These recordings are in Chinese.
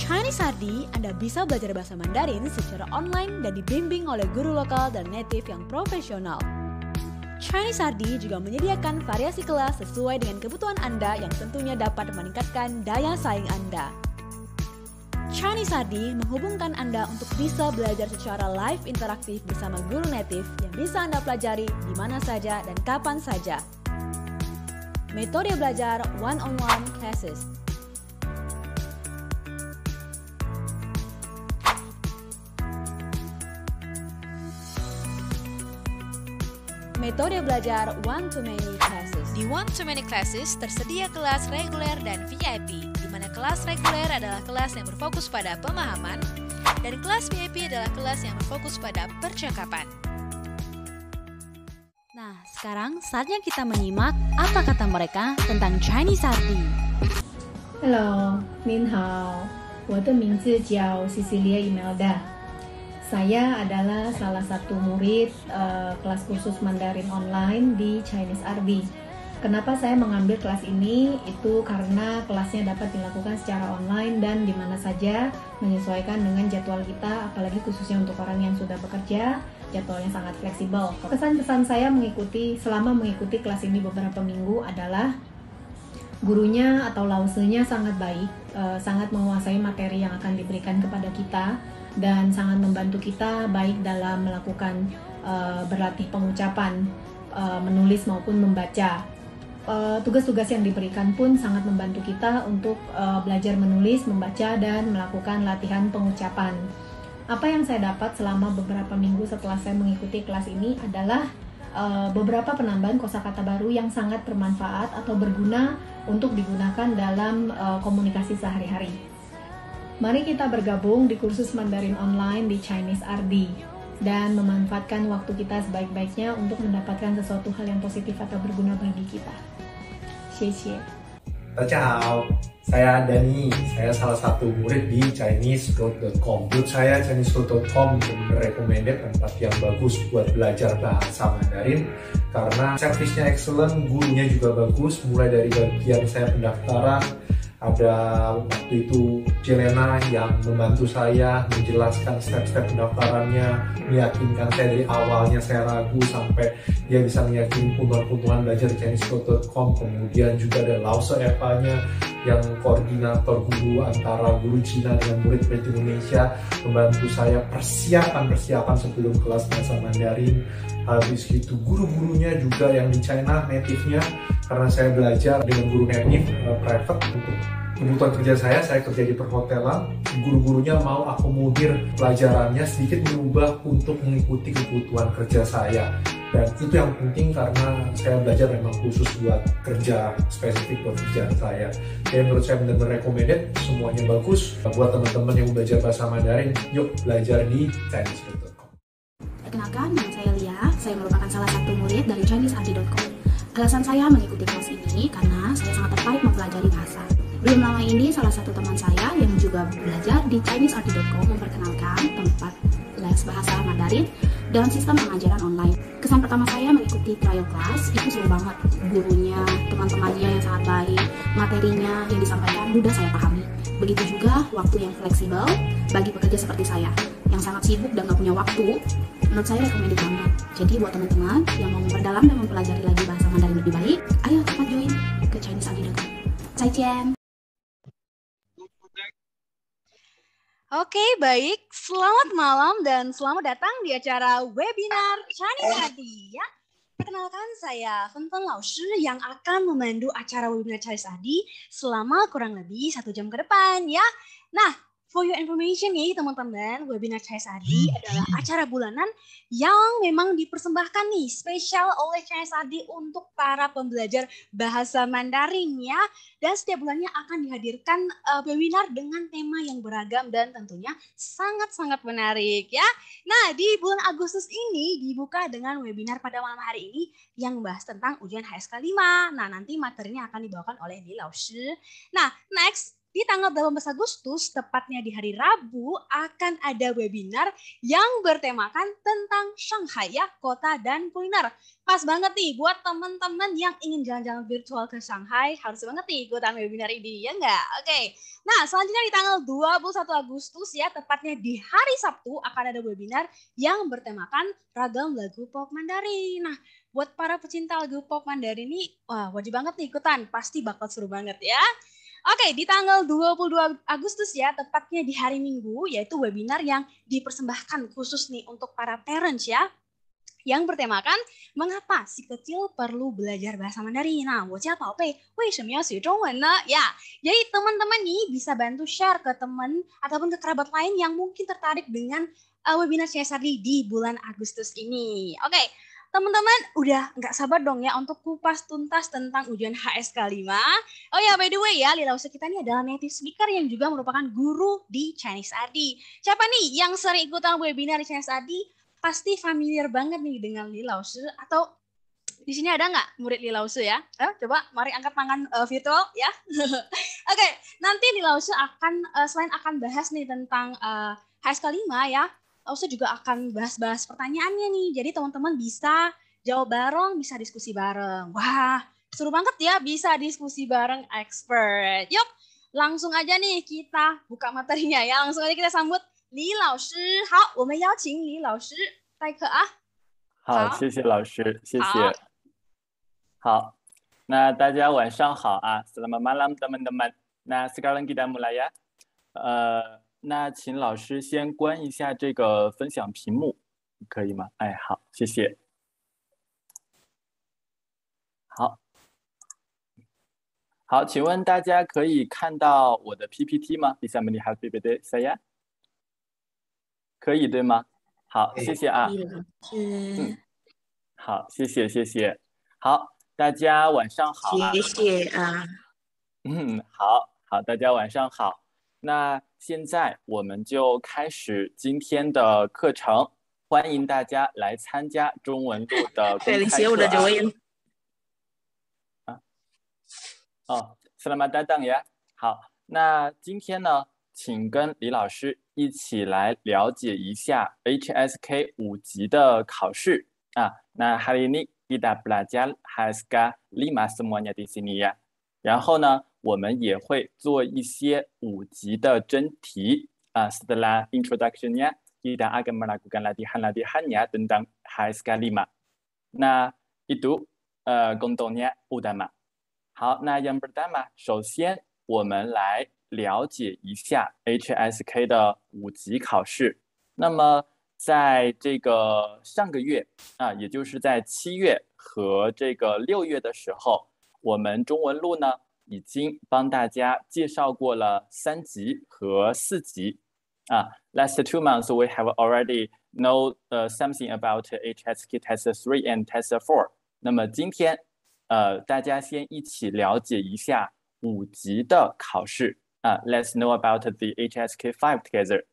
Chinese Hardy, Anda bisa belajar bahasa Mandarin secara online dan dibimbing oleh guru lokal dan native yang profesional. Chinese Hardy juga menyediakan variasi kelas sesuai dengan kebutuhan Anda yang tentunya dapat meningkatkan daya saing Anda. Chinese Hardy menghubungkan Anda untuk bisa belajar secara live interaktif bersama guru native yang bisa Anda pelajari di mana saja dan kapan saja. Metode belajar one-on-one -on -one classes Metode belajar one to many classes. Di one to many classes tersedia kelas reguler dan VIP, di mana kelas reguler adalah kelas yang berfokus pada pemahaman dan kelas VIP adalah kelas yang berfokus pada percakapan. Nah, sekarang saatnya kita menyimak apa kata mereka tentang Chinese Arti. Hello, 您好，我的名字叫 Cecilia Imelda。saya adalah salah satu murid uh, kelas kursus Mandarin online di Chinese RB. Kenapa saya mengambil kelas ini? Itu karena kelasnya dapat dilakukan secara online dan di mana saja menyesuaikan dengan jadwal kita, apalagi khususnya untuk orang yang sudah bekerja, jadwalnya sangat fleksibel. Kesan-kesan saya mengikuti selama mengikuti kelas ini beberapa minggu adalah gurunya atau lausenya sangat baik, eh, sangat menguasai materi yang akan diberikan kepada kita dan sangat membantu kita baik dalam melakukan uh, berlatih pengucapan, uh, menulis maupun membaca. Eh, tugas-tugas uh, yang diberikan pun sangat membantu kita untuk uh, belajar menulis, membaca, dan melakukan latihan pengucapan. Apa yang saya dapat selama beberapa minggu setelah saya mengikuti kelas ini adalah uh, beberapa penambahan kosakata baru yang sangat bermanfaat atau berguna untuk digunakan dalam uh, komunikasi sehari-hari. Mari kita bergabung di kursus Mandarin online di Chinese RD dan memanfaatkan waktu kita sebaik-baiknya untuk mendapatkan sesuatu hal yang positif atau berguna bagi kita. Xie eh, Ciao, saya Dani. Saya salah satu murid di ChineseGo.com. Menurut saya ChineseGo.com recommended tempat yang bagus buat belajar bahasa Mandarin karena servisnya excellent, gurunya juga bagus. Mulai dari bagian saya pendaftaran ada waktu itu Jelena yang membantu saya menjelaskan step-step pendaftarannya, meyakinkan saya dari awalnya saya ragu sampai dia bisa meyakinkan kumpulan-kumpulan belajar ChineseCode.com, kemudian juga ada Lauso Eva-nya yang koordinator guru antara guru Cina dengan murid dari Indonesia membantu saya persiapan-persiapan sebelum kelas bahasa Mandarin habis gitu guru-gurunya juga yang di China native-nya karena saya belajar dengan guru native eh, private untuk kebutuhan kerja saya, saya kerja di perhotelan, guru-gurunya mau akomodir pelajarannya sedikit berubah untuk mengikuti kebutuhan kerja saya. Dan itu yang penting karena saya belajar memang khusus buat kerja spesifik buat kerjaan saya. Jadi menurut saya benar-benar recommended, semuanya bagus. Buat teman-teman yang belajar bahasa Mandarin, yuk belajar di Chinese.com. Perkenalkan, nama saya saya merupakan salah satu murid dari ChineseAji.com. Alasan saya mengikuti kelas ini karena saya sangat tertarik mempelajari bahasa. Belum lama ini salah satu teman saya yang juga belajar di ChineseAji.com memperkenalkan tempat les bahasa Mandarin dalam sistem pengajaran online. Kesan pertama saya mengikuti trial class itu seru banget. Gurunya, teman-temannya yang sangat baik, materinya yang disampaikan mudah saya pahami. Begitu juga waktu yang fleksibel bagi pekerja seperti saya yang sangat sibuk dan gak punya waktu, menurut saya rekomendasi banget. Jadi buat teman-teman yang mau memperdalam dan mempelajari lagi bahasa Mandarin lebih baik, ayo cepat join ke Chinese ChineseAgi.com. Zaijian! Oke, baik. Selamat malam dan selamat datang di acara webinar Chinese Adi. Ya, Perkenalkan saya Fenfen Laoshi yang akan memandu acara webinar Chinese Adi selama kurang lebih satu jam ke depan ya. Nah, for your information nih teman-teman, webinar CSAD hmm. adalah acara bulanan yang memang dipersembahkan nih spesial oleh CSAD untuk para pembelajar bahasa Mandarin ya. Dan setiap bulannya akan dihadirkan uh, webinar dengan tema yang beragam dan tentunya sangat-sangat menarik ya. Nah, di bulan Agustus ini dibuka dengan webinar pada malam hari ini yang membahas tentang ujian HSK 5. Nah, nanti materinya akan dibawakan oleh Li Shi. Nah, next di tanggal 18 Agustus, tepatnya di hari Rabu, akan ada webinar yang bertemakan tentang Shanghai ya, kota dan kuliner. Pas banget nih buat teman-teman yang ingin jalan-jalan virtual ke Shanghai, harus banget nih ikutan webinar ini, ya nggak? Oke, okay. nah selanjutnya di tanggal 21 Agustus ya, tepatnya di hari Sabtu, akan ada webinar yang bertemakan ragam lagu pop Mandarin. Nah, buat para pecinta lagu pop Mandarin ini, wah wajib banget nih ikutan, pasti bakal seru banget ya. Oke, di tanggal 22 Agustus ya, tepatnya di hari Minggu, yaitu webinar yang dipersembahkan khusus nih untuk para parents ya, yang bertemakan mengapa si kecil perlu belajar bahasa Mandarin. Nah, bocah Pao Pei, wei ya Ya, jadi teman-teman nih bisa bantu share ke teman ataupun ke kerabat lain yang mungkin tertarik dengan uh, webinar CSRD di bulan Agustus ini. Oke, teman-teman udah nggak sabar dong ya untuk kupas tuntas tentang ujian HS kelima. Oh ya, by the way ya, Lila Usa kita ini adalah native speaker yang juga merupakan guru di Chinese Adi. Siapa nih yang sering ikutan webinar di Chinese Adi? Pasti familiar banget nih dengan Lila Usa atau di sini ada nggak murid Lila Usu ya? Eh, coba mari angkat tangan uh, virtual ya. Oke, okay, nanti Lila Usu akan uh, selain akan bahas nih tentang uh, eh, HSK 5 ya, Ausa juga akan bahas-bahas pertanyaannya nih. Jadi teman-teman bisa jawab bareng, bisa diskusi bareng. Wah, seru banget ya bisa diskusi bareng expert. Yuk, langsung aja nih kita buka materinya ya. Langsung aja kita sambut Li Lao Shi. Hao, 我们邀请 Li Lao Shi ah? ah, Selamat malam teman-teman. Nah sekarang kita mulai ya. Uh, 那请老师先关一下这个分享屏幕，可以吗？哎，好，谢谢。好，好，请问大家可以看到我的 PPT 吗？一下门里哈贝贝的，小丫，可以对吗？好，谢谢啊。嗯，好，谢谢，谢谢。好，大家晚上好啊。谢谢啊。嗯，好好，大家晚上好。那现在我们就开始今天的课程，欢迎大家来参加中文组的 公开课。啊，哦，色拉曼丹当也，好。那今天呢，请跟李老师一起来了解一下 HSK 五级的考试啊。那哈 a 尼毕达布拉加哈斯嘎利马斯莫尼迪斯尼亚，然后呢？我们也会做一些五级的真题啊，斯的啦，introduction 呀，一旦阿格马拉古甘拉蒂汉拉蒂汉呀，等等，还是咖喱嘛？那一读，呃，共同呀，五达嘛。好，那杨伯达嘛。首先，我们来了解一下 HSK 的五级考试。那么，在这个上个月啊，也就是在七月和这个六月的时候，我们中文录呢？已经帮大家介绍过了三级和四级。啊，last two months we have already know uh something about HSK Test Three and Tester Four。那么今天，呃，大家先一起了解一下五级的考试啊。Let's know about the HSK Five together。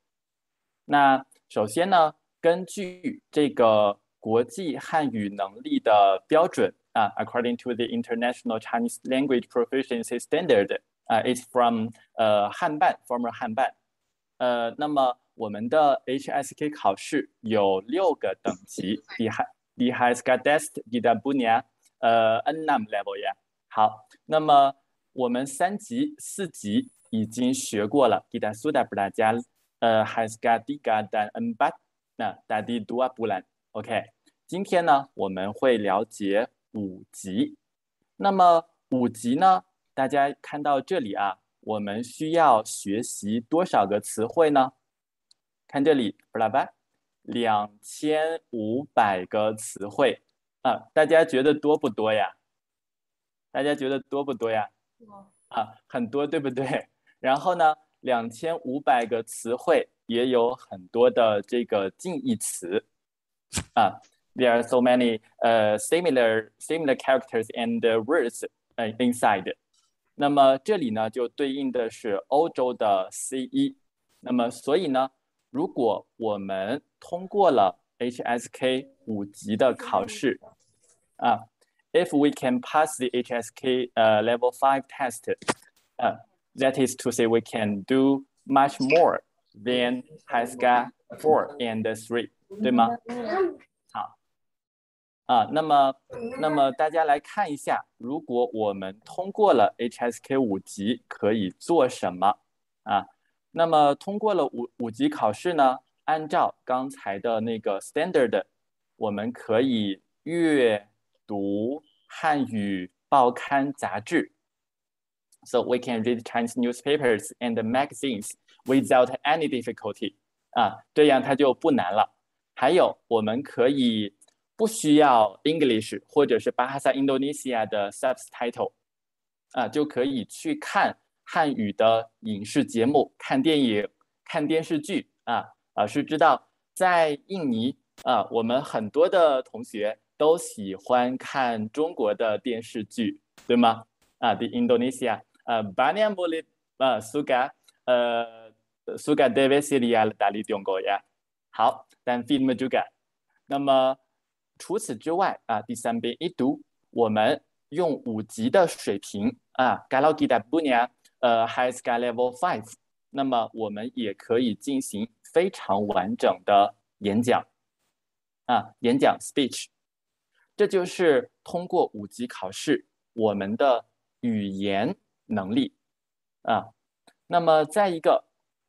那首先呢，根据这个国际汉语能力的标准。uh, according to the International Chinese Language Proficiency Standard, uh, it's from uh, Hanban, 呃汉办，former 汉办。呃，那么我们的 HSK 考试有六个等级，die die has g a d e s t die da n NAM level 呀。好，那么我们三级、四级已经学过了，die da suda bula uh, has g a d i ga dan n bat，那 da di dua OK, 今天呢我们会了解。五级，那么五级呢？大家看到这里啊，我们需要学习多少个词汇呢？看这里，布拉巴，两千五百个词汇啊，大家觉得多不多呀？大家觉得多不多呀？啊，很多，对不对？然后呢，两千五百个词汇也有很多的这个近义词啊。there are so many uh, similar similar characters and uh, words uh, inside. inside。那么这里呢，就对应的是欧洲的 HSK we can pass the HSK 呃 uh, Level Five that is to say we can do much more than HSK four and three，对吗？啊，那么，那么大家来看一下，如果我们通过了 HSK 五级，可以做什么？啊，那么通过了五五级考试呢？按照刚才的那个 standard，我们可以阅读汉语报刊杂志。So we can read Chinese newspapers and magazines without any difficulty。啊，这样它就不难了。还有，我们可以。不需要 English 或者是 Bahasa Indonesia 的 subtitle 啊，就可以去看汉语的影视节目、看电影、看电视剧啊。老师知道，在印尼啊，我们很多的同学都喜欢看中国的电视剧，对吗？啊，the Indonesia 啊，Banyamole b 啊，Suga 呃，Suga d e v i s i r e g a l 打理中国呀。好，Dan 好，film juga，那么。除此之外啊，第三遍一读，我们用五级的水平啊 g a l u g i d a Bunia，呃，High Sky Level Five，那么我们也可以进行非常完整的演讲啊，演讲 Speech，这就是通过五级考试我们的语言能力啊。那么再一个，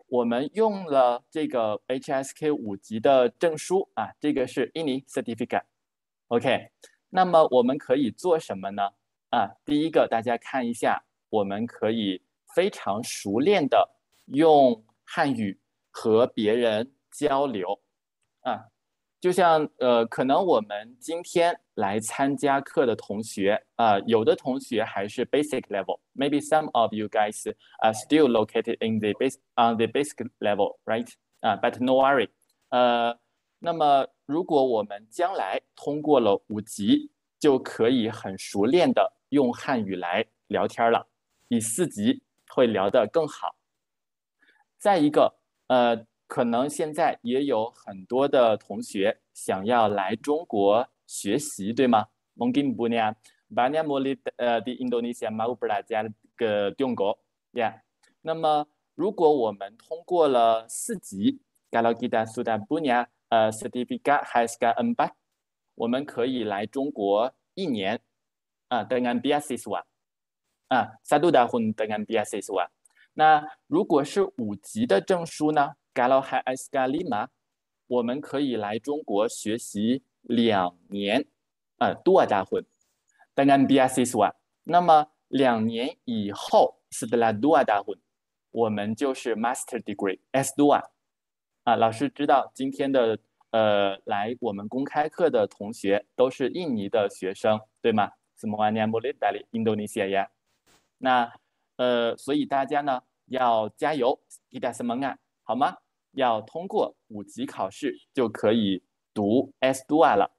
我们用了这个 HSK 五级的证书啊，这个是印尼 Certificate。OK，那么我们可以做什么呢？啊，第一个大家看一下，我们可以非常熟练的用汉语和别人交流。啊，就像呃，可能我们今天来参加课的同学啊、呃，有的同学还是 basic level，maybe some of you guys are still located in the base on the basic level，right？啊，but no worry，呃，那么。如果我们将来通过了五级，就可以很熟练的用汉语来聊天了。以四级会聊得更好。再一个，呃，可能现在也有很多的同学想要来中国学习，对吗？那么，如果我们通过了四级，galau kita suda buna。呃，Certificate has got MBA，我们可以来中国一年啊，dean biases，satu tahun dean n g biases one。那如果是五级的证书呢 g a l a o has got lima，我们可以来中国学习两年啊，dua tahun dean n g biases one。那么两年以后，several dua 大婚，我们就是 master degree s dua。啊，老师知道今天的呃来我们公开课的同学都是印尼的学生，对吗？Indonesia s ya。那呃，所以大家呢要加油，t s e 一点什么啊，好吗？要通过五级考试就可以读 S2 了。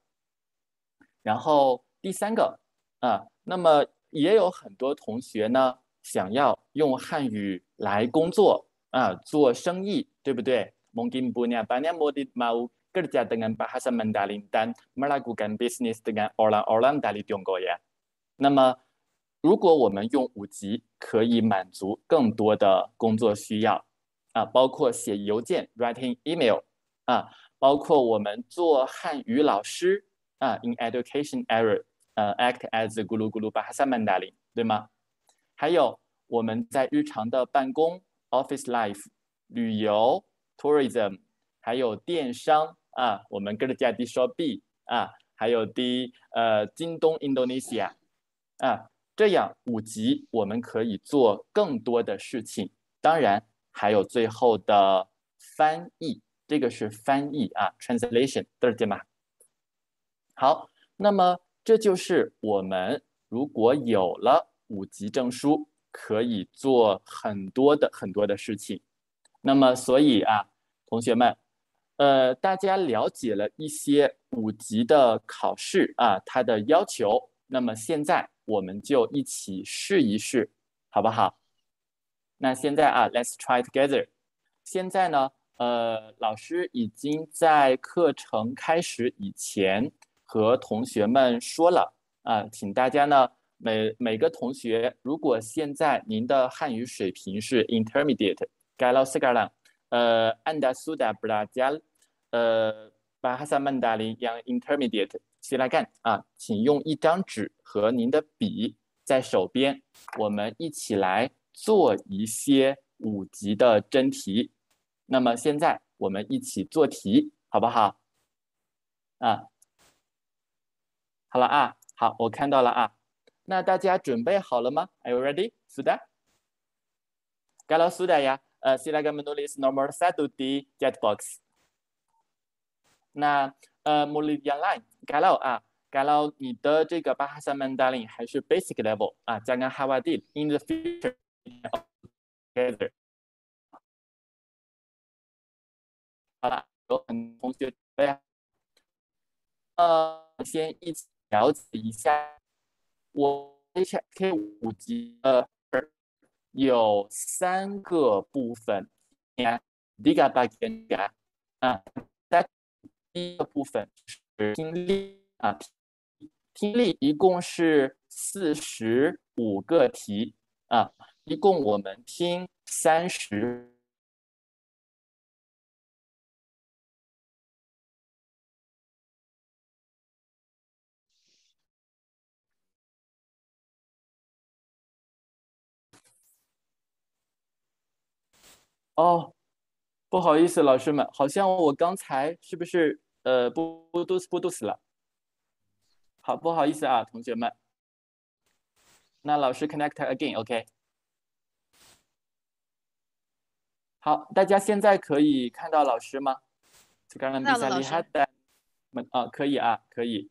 然后第三个啊，那么也有很多同学呢想要用汉语来工作啊，做生意，对不对？可能有部 k 的摩迪，i 要工 a 用巴哈萨 j a d e n g 古 n business，a 奥朗奥 o 达利中国 a 那么，如果我们用五级，可以满足更多的工作需要，啊，包括写邮件 writing email，啊，包括我们做汉语老师啊，in education area，呃，act as 咕噜咕噜巴哈萨曼达林，对吗？还有我们在日常的办公 office life，旅游。tourism，还有电商啊，我们跟着加的货 e 啊，还有的呃京东 Indonesia 啊，这样五级我们可以做更多的事情。当然还有最后的翻译，这个是翻译啊，translation 都是这嘛。好，那么这就是我们如果有了五级证书，可以做很多的很多的事情。那么所以啊。同学们，呃，大家了解了一些五级的考试啊，它的要求。那么现在我们就一起试一试，好不好？那现在啊，Let's try together。现在呢，呃，老师已经在课程开始以前和同学们说了啊，请大家呢，每每个同学，如果现在您的汉语水平是 Intermediate，该 a 该唠。呃，anda su da bla jia，呃，bahasa mandarin yang intermediate silakan 啊，请用一张纸和您的笔在手边，我们一起来做一些五级的真题。那么现在我们一起做题，好不好？啊，好了啊，好，我看到了啊。那大家准备好了吗？Are you ready？Suda? u 的，该老师 a 呀。呃，是来给我们读 list n u m a l r satu d jetbox。那呃，毛列样来？假如啊，l 如你的这个 Bahasa Mandarin 还是 basic level 啊，将要 how I did in the future。好了，有很同学对啊，呃，先一起了解一下我 HK 五级呃有三个部分，嗯，第一个部分是听力啊，听力一共是四十五个题啊，一共我们听三十。哦，不好意思，老师们，好像我刚才是不是呃不不嘟死不嘟死了？好，不好意思啊，同学们。那老师 connect again，OK。好，大家现在可以看到老师吗？刚刚比赛老师。那老师。那老师。那老师。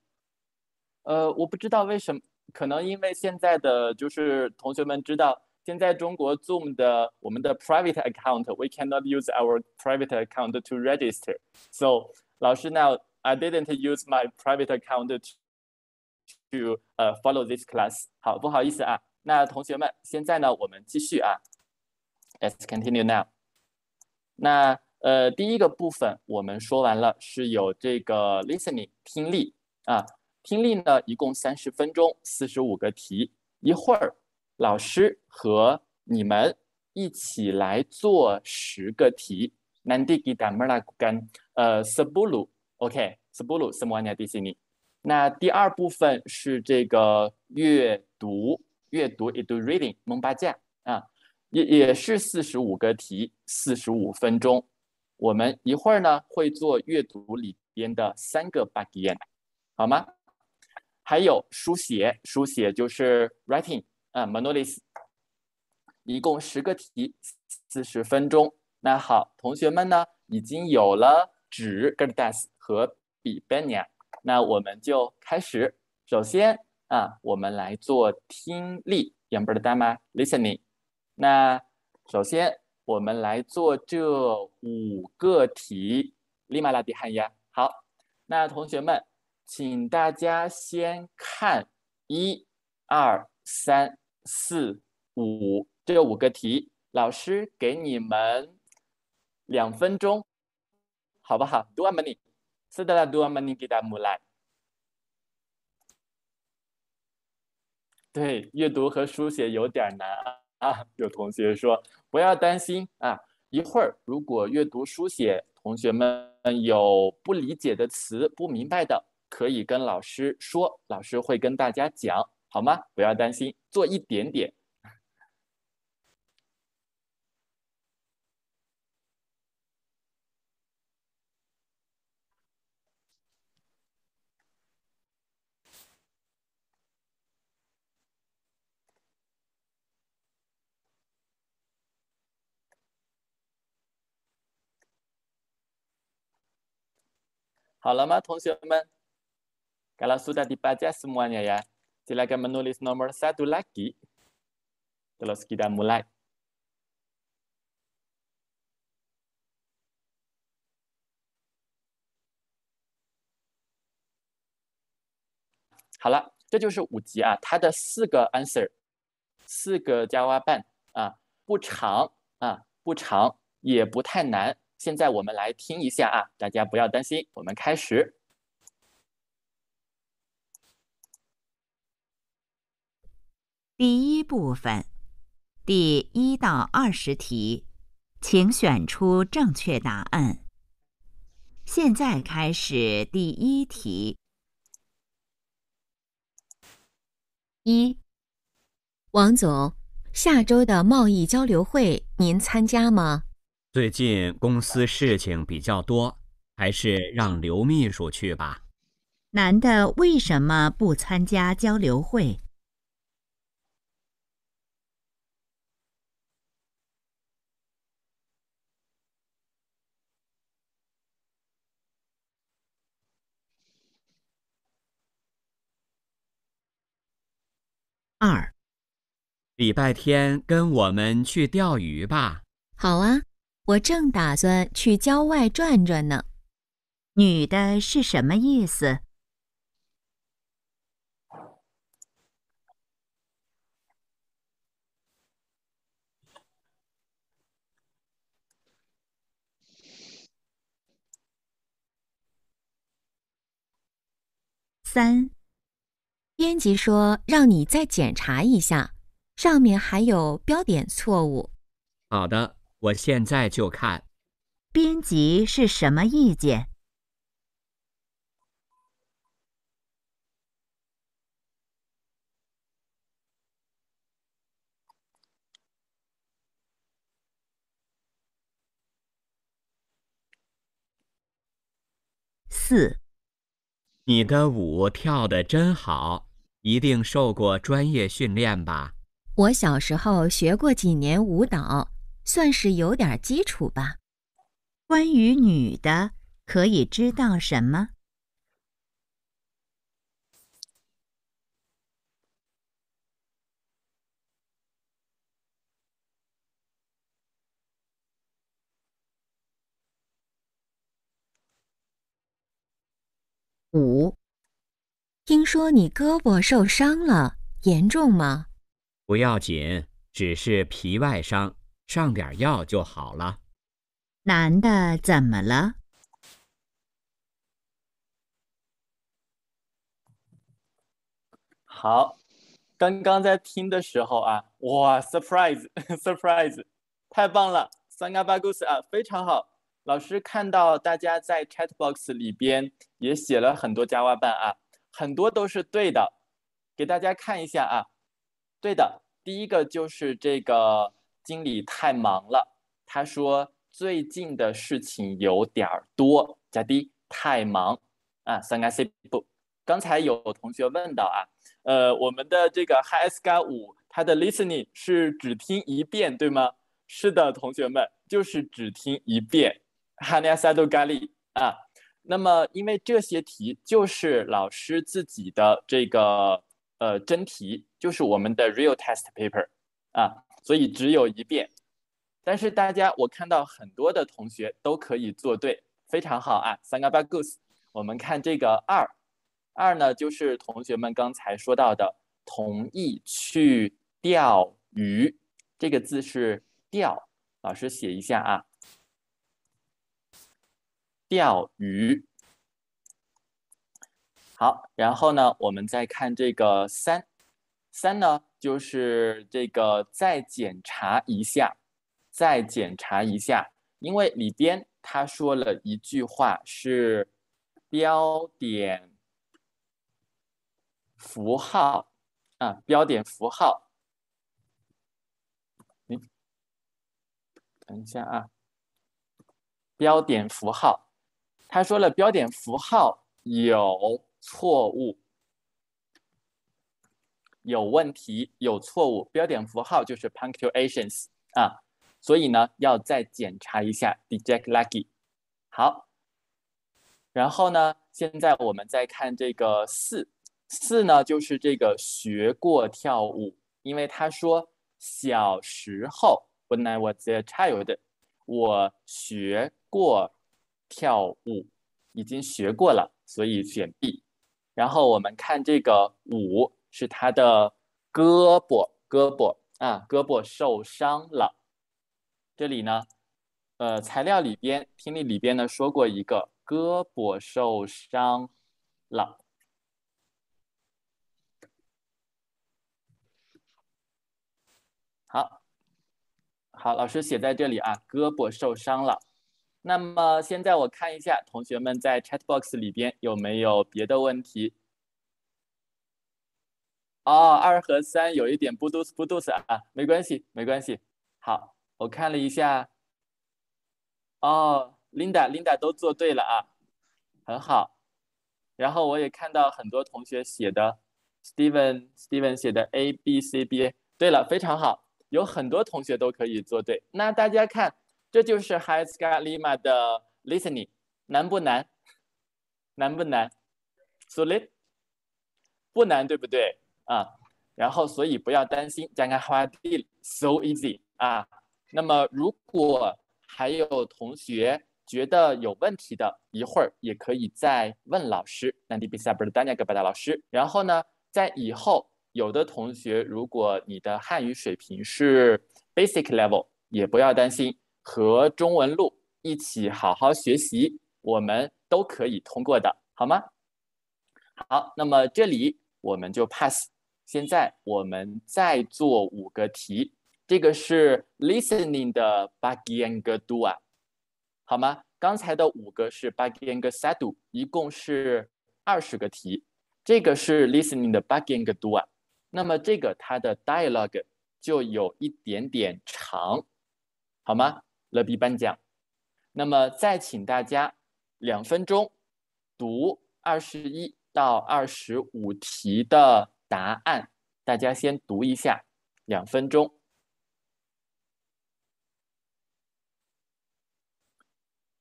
那老师。那老师。那老师。那老师。那老师。那老师。那老师。那现在中国 Zoom 的我们的 private account，we cannot use our private account to register. So I didn't use my private account to 呃 follow this class 好不好意思啊那同学们现在呢我们继续啊 let us continue now. 那呃，第一个部分我们说完了，是有这个 listening 听力啊，听力呢一共三十分钟，四十五个题。一会儿老师和你们一起来做十个题，南迪基达摩拉古根，呃，斯布鲁，OK，s s e e u u u l m a 布鲁，斯 di s 迪西尼。那第二部分是这个阅读，阅读，i 阅读，reading，蒙巴加啊，也也是四十五个题，四十五分钟。我们一会儿呢会做阅读里边的三个 bugian，好吗？还有书写，书写就是 writing。嗯 m o n o l i 一共十个题，四十分钟。那好，同学们呢，已经有了纸、girdas 和笔、benia，那我们就开始。首先啊，我们来做听力 y a n g u r d a m a l i s t e n i n g 那首先我们来做这五个题，l l i m a a b i h a 汉 a 好，那同学们，请大家先看一二。三四五，这有五个题，老师给你们两分钟，好不好？d menit. Setelah 读完没呢？one 读完没呢？m 大家默来。对，阅读和书写有点难啊。有同学说，不要担心啊，一会儿如果阅读、书写，同学们有不理解的词、不明白的，可以跟老师说，老师会跟大家讲。好吗？不要担心，做一点点。好了吗，同学们 k a l a u sudah d i b a c a semua a n y ya。silakan menulis nomor satu lagi. Telus kita mulai. 好了，这就是五级啊，它的四个 answer，四个加花半啊，不长啊，不长，也不太难。现在我们来听一下啊，大家不要担心，我们开始。第一部分，第一到二十题，请选出正确答案。现在开始第一题。一，王总，下周的贸易交流会您参加吗？最近公司事情比较多，还是让刘秘书去吧。男的为什么不参加交流会？礼拜天跟我们去钓鱼吧。好啊，我正打算去郊外转转呢。女的是什么意思？三，编辑说让你再检查一下。上面还有标点错误。好的，我现在就看。编辑是什么意见？四，你的舞跳的真好，一定受过专业训练吧？我小时候学过几年舞蹈，算是有点基础吧。关于女的，可以知道什么？五，听说你胳膊受伤了，严重吗？不要紧，只是皮外伤，上点药就好了。男的怎么了？好，刚刚在听的时候啊，哇，surprise，surprise，太棒了，三嘎巴故事啊，非常好。老师看到大家在 chat box 里边也写了很多 Java 版啊，很多都是对的，给大家看一下啊。对的，第一个就是这个经理太忙了。他说最近的事情有点儿多。加 D 太忙啊。三加 C 不？刚才有同学问到啊，呃，我们的这个 HiSKA 五，它的 listening 是只听一遍对吗？是的，同学们就是只听一遍。哈尼亚塞多咖喱啊。那么因为这些题就是老师自己的这个。呃，真题就是我们的 real test paper 啊，所以只有一遍。但是大家，我看到很多的同学都可以做对，非常好啊三 a n g a b a g u s 我们看这个二，二呢就是同学们刚才说到的同意去钓鱼，这个字是钓，老师写一下啊，钓鱼。好，然后呢，我们再看这个三，三呢就是这个再检查一下，再检查一下，因为里边他说了一句话是标点符号啊，标点符号，你等一下啊，标点符号，他说了标点符号有。错误，有问题，有错误，标点符号就是 punctuations 啊，所以呢，要再检查一下。d Jack Lucky，好，然后呢，现在我们再看这个四四呢，就是这个学过跳舞，因为他说小时候，When I was a child，我学过跳舞，已经学过了，所以选 B。然后我们看这个五是他的胳膊，胳膊啊，胳膊受伤了。这里呢，呃，材料里边、听力里边呢说过一个胳膊受伤了。好，好，老师写在这里啊，胳膊受伤了。那么现在我看一下同学们在 chat box 里边有没有别的问题。哦，二和三有一点不读 b 不 o 是啊，没关系，没关系。好，我看了一下，哦，Linda Linda 都做对了啊，很好。然后我也看到很多同学写的，Steven Steven 写的 A B C B，对了，非常好。有很多同学都可以做对，那大家看。这就是 High s k a l Lima 的 Listening 难不难？难不难？So lit 不难，对不对啊？然后所以不要担心，加开花地，so easy 啊！那么如果还有同学觉得有问题的，一会儿也可以再问老师。And the next o n a l 老师。然后呢，在以后有的同学，如果你的汉语水平是 Basic level，也不要担心。和中文录一起好好学习，我们都可以通过的，好吗？好，那么这里我们就 pass。现在我们再做五个题，这个是 listening 的 b a g a n g d u a 好吗？刚才的五个是 b a g a n g s a d 一共是二十个题。这个是 listening 的 b a g a n g d u a 那么这个它的 dialog u e 就有一点点长，好吗？乐比颁奖，那么再请大家两分钟读二十一到二十五题的答案，大家先读一下两分钟。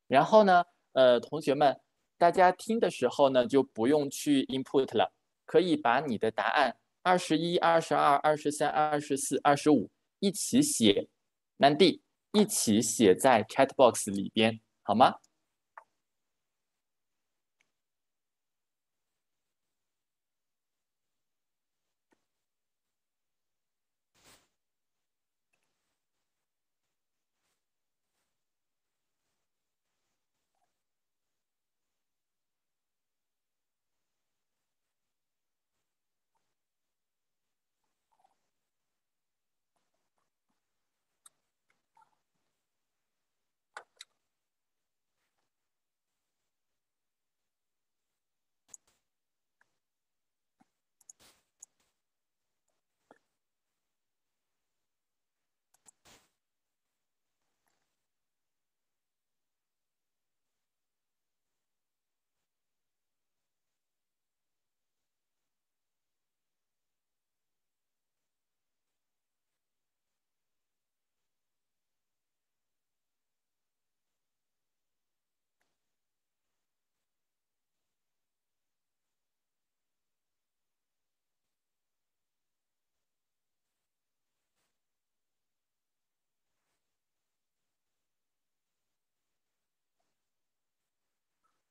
然后呢，呃，同学们，大家听的时候呢，就不用去 input 了，可以把你的答案二十一、二十二、二十三、二十四、二十五一起写，南 D。一起写在 chatbox 里边，好吗？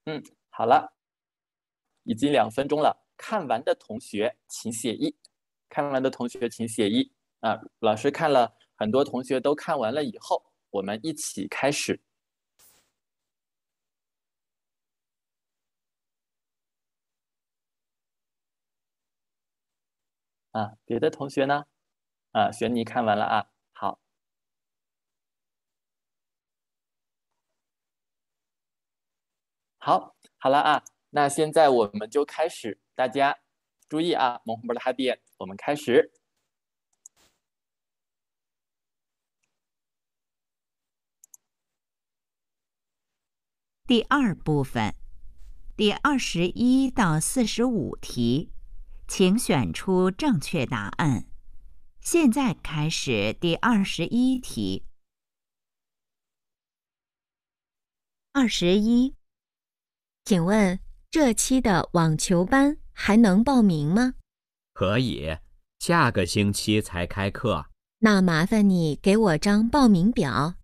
嗯，好了，已经两分钟了。看完的同学请写一，看完的同学请写一。啊，老师看了很多同学都看完了以后，我们一起开始。啊，别的同学呢？啊，玄尼看完了啊。好，好了啊，那现在我们就开始，大家注意啊，蒙红的哈我们开始第二部分，第二十一到四十五题，请选出正确答案。现在开始第二十一题，二十一。请问这期的网球班还能报名吗？可以，下个星期才开课。那麻烦你给我张报名表。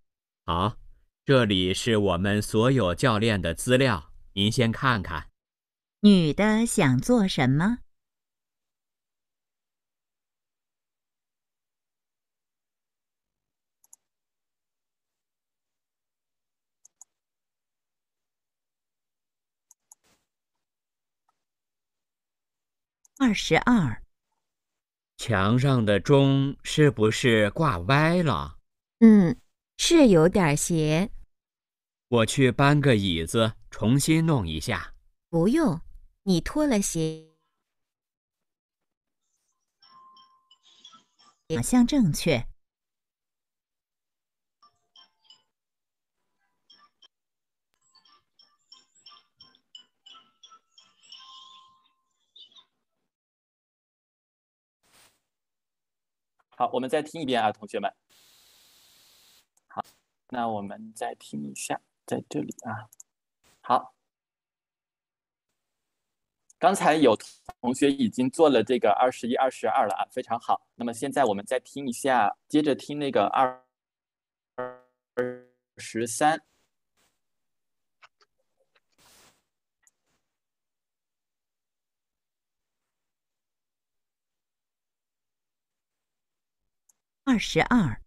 好，这里是我们所有教练的资料，您先看看。女的想做什么？二十二，墙上的钟是不是挂歪了？嗯，是有点斜。我去搬个椅子，重新弄一下。不用，你脱了鞋。两项正确。好，我们再听一遍啊，同学们。好，那我们再听一下，在这里啊。好，刚才有同学已经做了这个二十一、二十二了啊，非常好。那么现在我们再听一下，接着听那个二十三。二十二，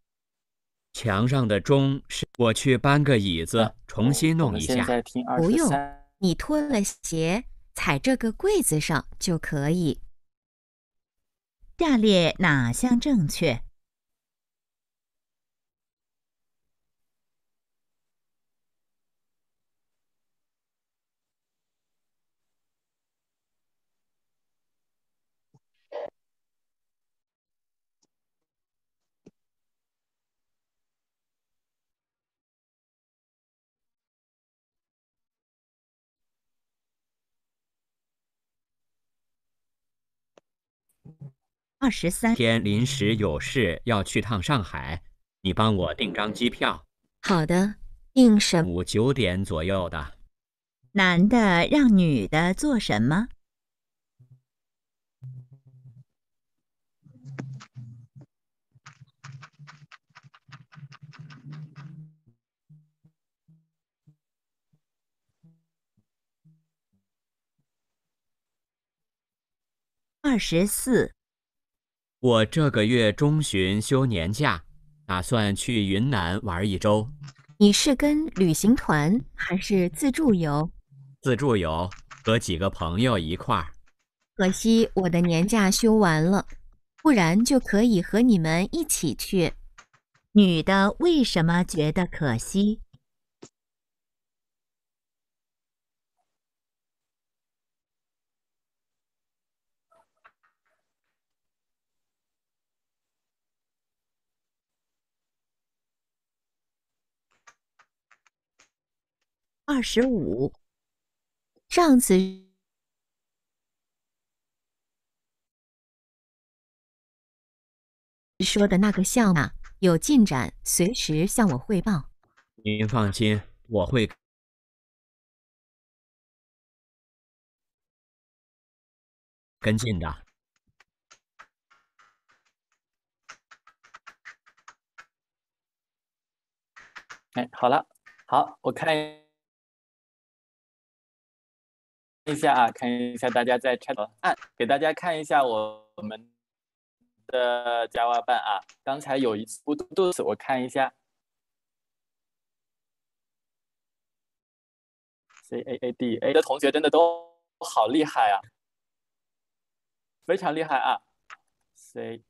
墙上的钟是。我去搬个椅子，重新弄一下。不用，你脱了鞋踩这个柜子上就可以。下列哪项正确？二十三天临时有事要去趟上海，你帮我订张机票。好的，订什么？午九点左右的。男的让女的做什么？二十四。我这个月中旬休年假，打算去云南玩一周。你是跟旅行团还是自助游？自助游，和几个朋友一块儿。可惜我的年假休完了，不然就可以和你们一起去。女的为什么觉得可惜？二十五，上次说的那个项目有进展，随时向我汇报。您放心，我会跟进的。哎，好了，好，我看看一下啊，看一下大家在拆。按，给大家看一下我们的 Java 办啊。刚才有一次不读死，我看一下。C A A D A 的同学真的都好厉害啊，非常厉害啊。C，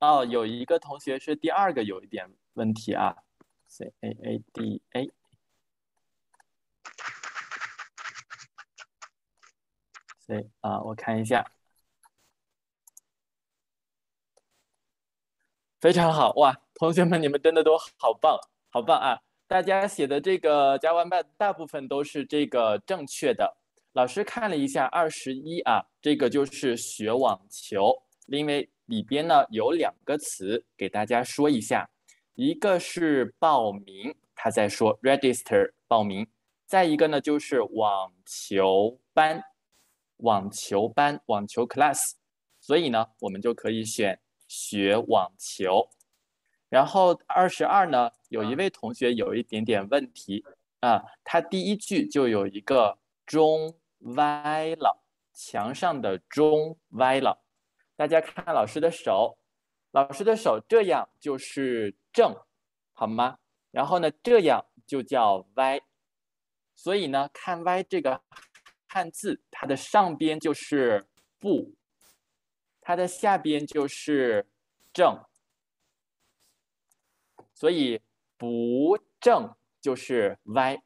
哦，有一个同学是第二个有一点问题啊。C A A D A。对啊，我看一下，非常好哇！同学们，你们真的都好棒，好棒啊！大家写的这个加完班，大部分都是这个正确的。老师看了一下，二十一啊，这个就是学网球，因为里边呢有两个词给大家说一下，一个是报名，他在说 register 报名，再一个呢就是网球班。网球班，网球 class，所以呢，我们就可以选学网球。然后二十二呢，有一位同学有一点点问题啊，他第一句就有一个钟歪了，墙上的钟歪了。大家看老师的手，老师的手这样就是正，好吗？然后呢，这样就叫歪。所以呢，看歪这个。汉字，它的上边就是“不”，它的下边就是“正”，所以“不正”就是歪。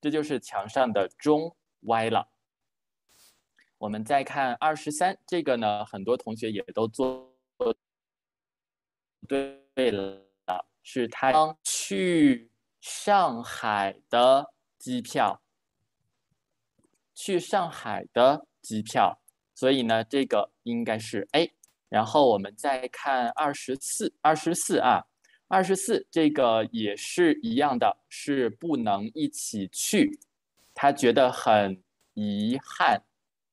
这就是墙上的钟歪了。我们再看二十三，这个呢，很多同学也都做对了，是他去上海的机票。去上海的机票，所以呢，这个应该是 A。然后我们再看二十四，二十四啊，二十四，这个也是一样的，是不能一起去。他觉得很遗憾，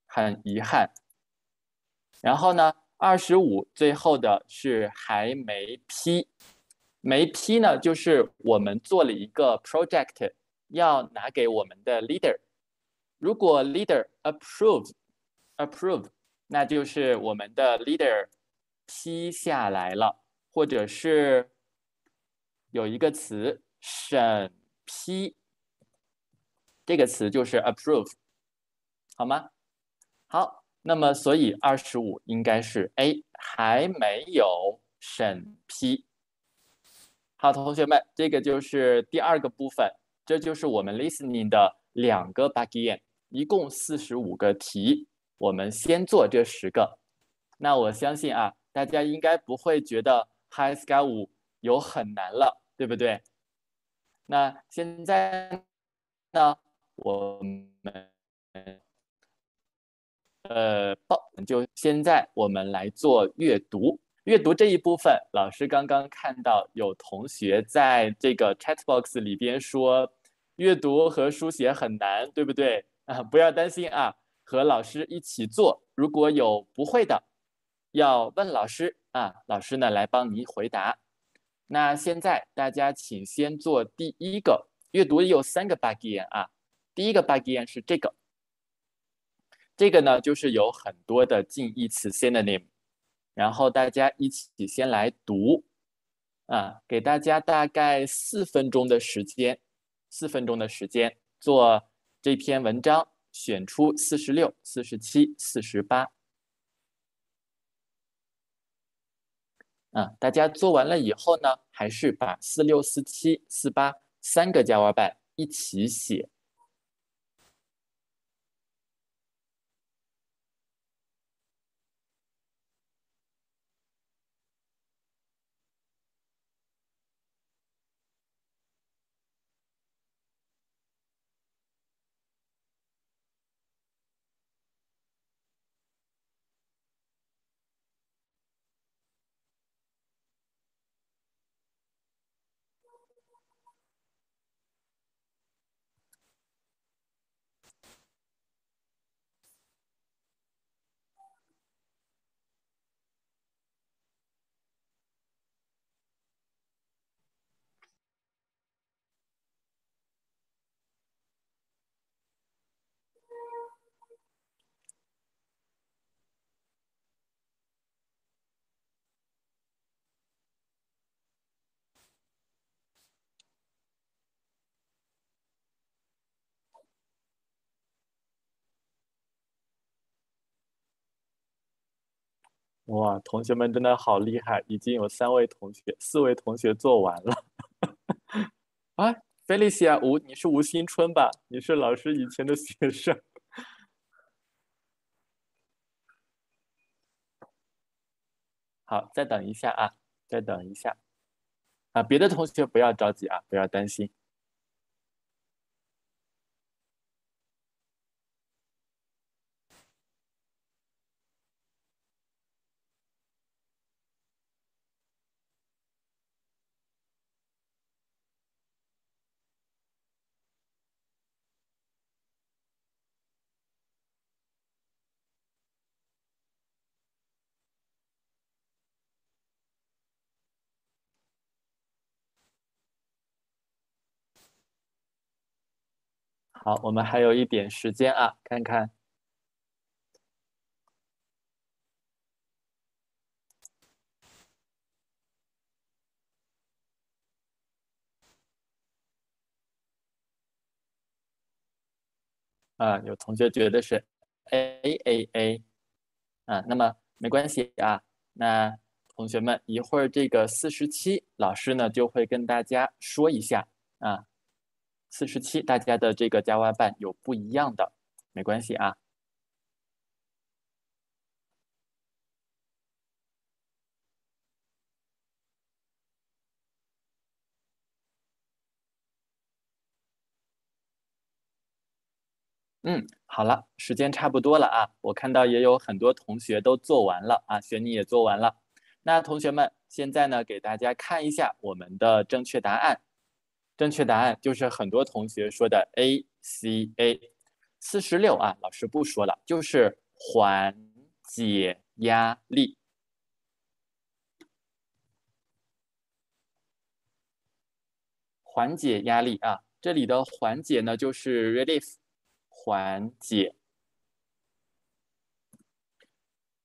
很遗憾。然后呢，二十五最后的是还没批，没批呢，就是我们做了一个 project，要拿给我们的 leader。如果 leader approve approve，那就是我们的 leader 批下来了，或者是有一个词审批，这个词就是 approve，好吗？好，那么所以二十五应该是 A 还没有审批。好，同学们，这个就是第二个部分，这就是我们 listening 的两个 b a g i n 一共四十五个题，我们先做这十个。那我相信啊，大家应该不会觉得 High Sky 五有很难了，对不对？那现在呢，我们呃，就现在我们来做阅读。阅读这一部分，老师刚刚看到有同学在这个 Chat Box 里边说，阅读和书写很难，对不对？啊，不要担心啊，和老师一起做。如果有不会的，要问老师啊，老师呢来帮您回答。那现在大家请先做第一个阅读，有三个 bug n 啊。第一个 bug n 是这个，这个呢就是有很多的近义词 synonym。然后大家一起先来读啊，给大家大概四分钟的时间，四分钟的时间做。这篇文章选出四十六、四十七、四十八。啊，大家做完了以后呢，还是把四六、四七、四八三个加 a 版一起写。哇，同学们真的好厉害！已经有三位同学、四位同学做完了。啊，菲利西亚吴，你是吴新春吧？你是老师以前的学生。好，再等一下啊，再等一下。啊，别的同学不要着急啊，不要担心。好，我们还有一点时间啊，看看。啊，有同学觉得是 A A A，啊，那么没关系啊。那同学们一会儿这个四十七，老师呢就会跟大家说一下啊。四十七，大家的这个 Java 半有不一样的，没关系啊。嗯，好了，时间差不多了啊，我看到也有很多同学都做完了啊，雪妮也做完了。那同学们，现在呢，给大家看一下我们的正确答案。正确答案就是很多同学说的 A C A 四十六啊，老师不说了，就是缓解压力，缓解压力啊。这里的缓解呢，就是 relief 缓解，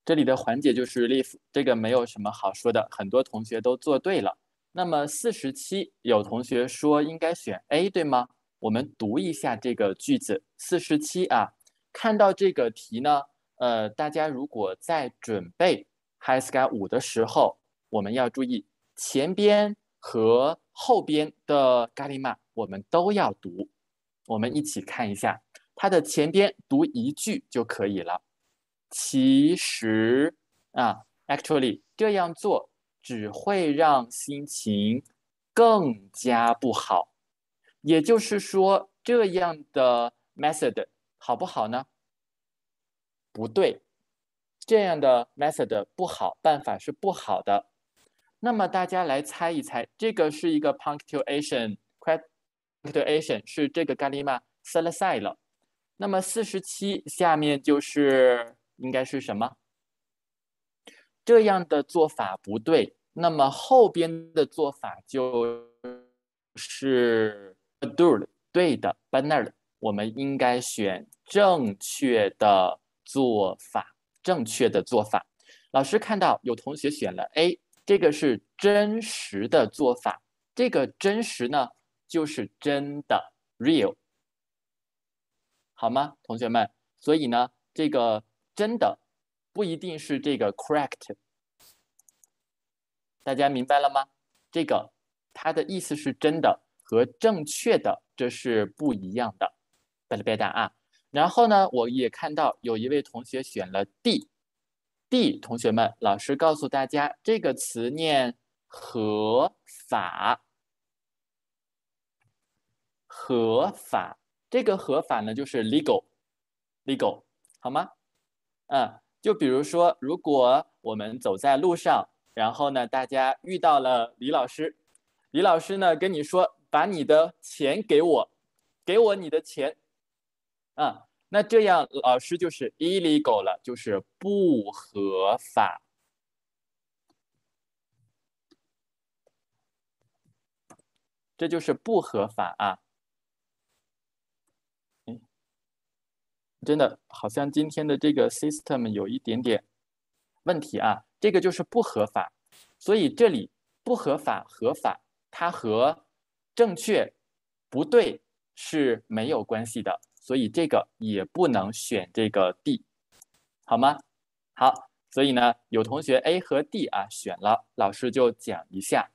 这里的缓解就是 relief，这个没有什么好说的，很多同学都做对了。那么四十七，有同学说应该选 A，对吗？我们读一下这个句子。四十七啊，看到这个题呢，呃，大家如果在准备 High Sky 五的时候，我们要注意前边和后边的咖喱曼，我们都要读。我们一起看一下，它的前边读一句就可以了。其实啊，actually 这样做。只会让心情更加不好，也就是说，这样的 method 好不好呢？不对，这样的 method 不好，办法是不好的。那么大家来猜一猜，这个是一个 punctuation，punctuation 是这个 e l e s 了 i 了。那么四十七下面就是应该是什么？这样的做法不对。那么后边的做法就是 adul 对的 b a n a r 我们应该选正确的做法，正确的做法。老师看到有同学选了 A，这个是真实的做法，这个真实呢就是真的，real，好吗，同学们？所以呢，这个真的不一定是这个 correct。大家明白了吗？这个它的意思是真的和正确的，这是不一样的。别别打啊！然后呢，我也看到有一位同学选了 D。D，同学们，老师告诉大家，这个词念合法。合法，这个合法呢，就是 legal，legal，好吗？嗯，就比如说，如果我们走在路上。然后呢，大家遇到了李老师，李老师呢跟你说，把你的钱给我，给我你的钱，啊，那这样老师就是 illegal 了，就是不合法，这就是不合法啊。真的好像今天的这个 system 有一点点问题啊。这个就是不合法，所以这里不合法、合法，它和正确、不对是没有关系的，所以这个也不能选这个 D，好吗？好，所以呢，有同学 A 和 D 啊选了，老师就讲一下。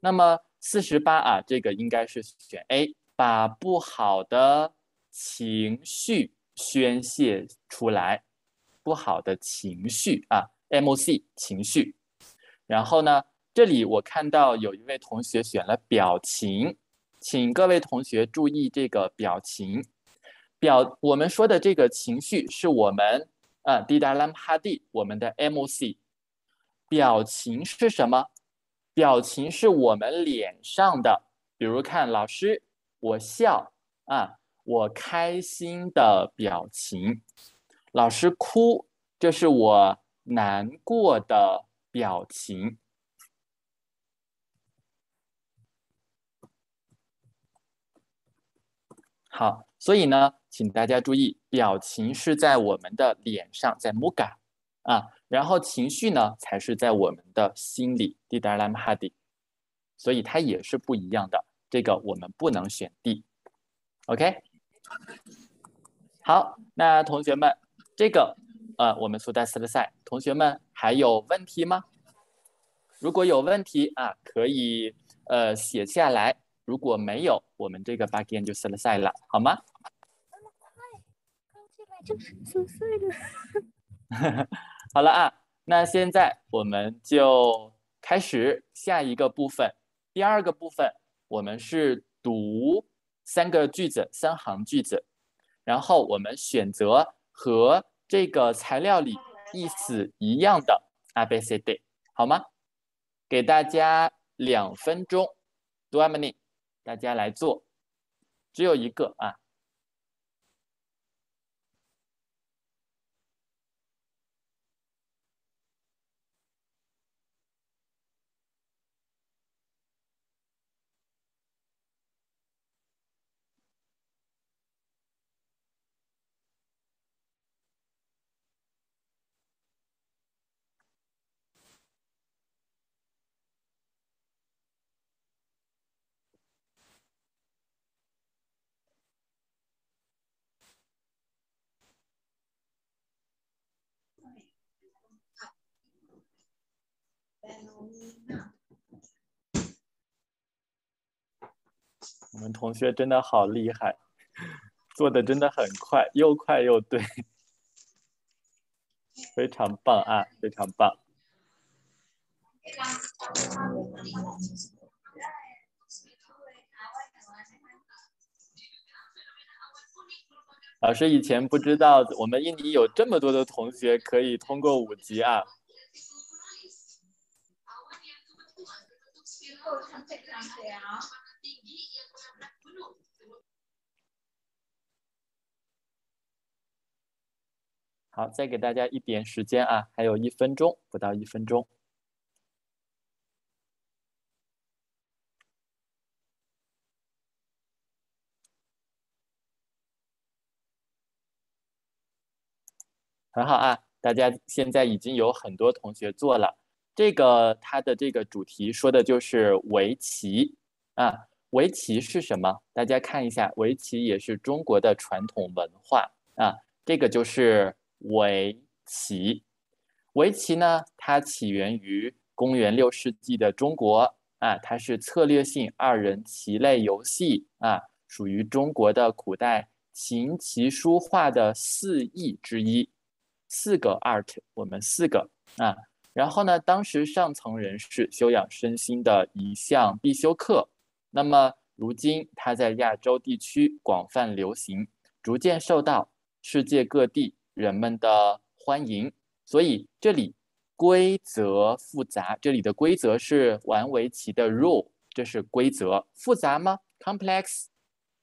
那么四十八啊，这个应该是选 A，把不好的情绪宣泄出来，不好的情绪啊。M O C 情绪，然后呢？这里我看到有一位同学选了表情，请各位同学注意这个表情。表我们说的这个情绪是我们啊滴答啦哈地，我们的 M O C 表情是什么？表情是我们脸上的，比如看老师，我笑啊，我开心的表情。老师哭，这是我。难过的表情，好，所以呢，请大家注意，表情是在我们的脸上，在木嘎啊，然后情绪呢，才是在我们的心里，滴 m h a 哈 i 所以它也是不一样的，这个我们不能选 D，OK，好，那同学们这个。呃，我们说单词了赛，同学们还有问题吗？如果有问题啊，可以呃写下来。如果没有，我们这个八 n 就撕了赛了，好吗？就是十岁了。好了啊，那现在我们就开始下一个部分，第二个部分，我们是读三个句子，三行句子，然后我们选择和。这个材料里意思一样的，啊，背谁对，好吗？给大家两分钟，d o m a n y 大家来做，只有一个啊。我们同学真的好厉害，做的真的很快，又快又对，非常棒啊，非常棒！老师以前不知道我们印尼有这么多的同学可以通过五级啊。好，再给大家一点时间啊，还有一分钟，不到一分钟。很好啊，大家现在已经有很多同学做了。这个它的这个主题说的就是围棋啊，围棋是什么？大家看一下，围棋也是中国的传统文化啊。这个就是围棋，围棋呢，它起源于公元六世纪的中国啊，它是策略性二人棋类游戏啊，属于中国的古代琴棋书画的四艺之一，四个 art，我们四个啊。然后呢，当时上层人士修养身心的一项必修课。那么如今，它在亚洲地区广泛流行，逐渐受到世界各地人们的欢迎。所以这里规则复杂，这里的规则是玩围棋的 rule，这是规则复杂吗？complex，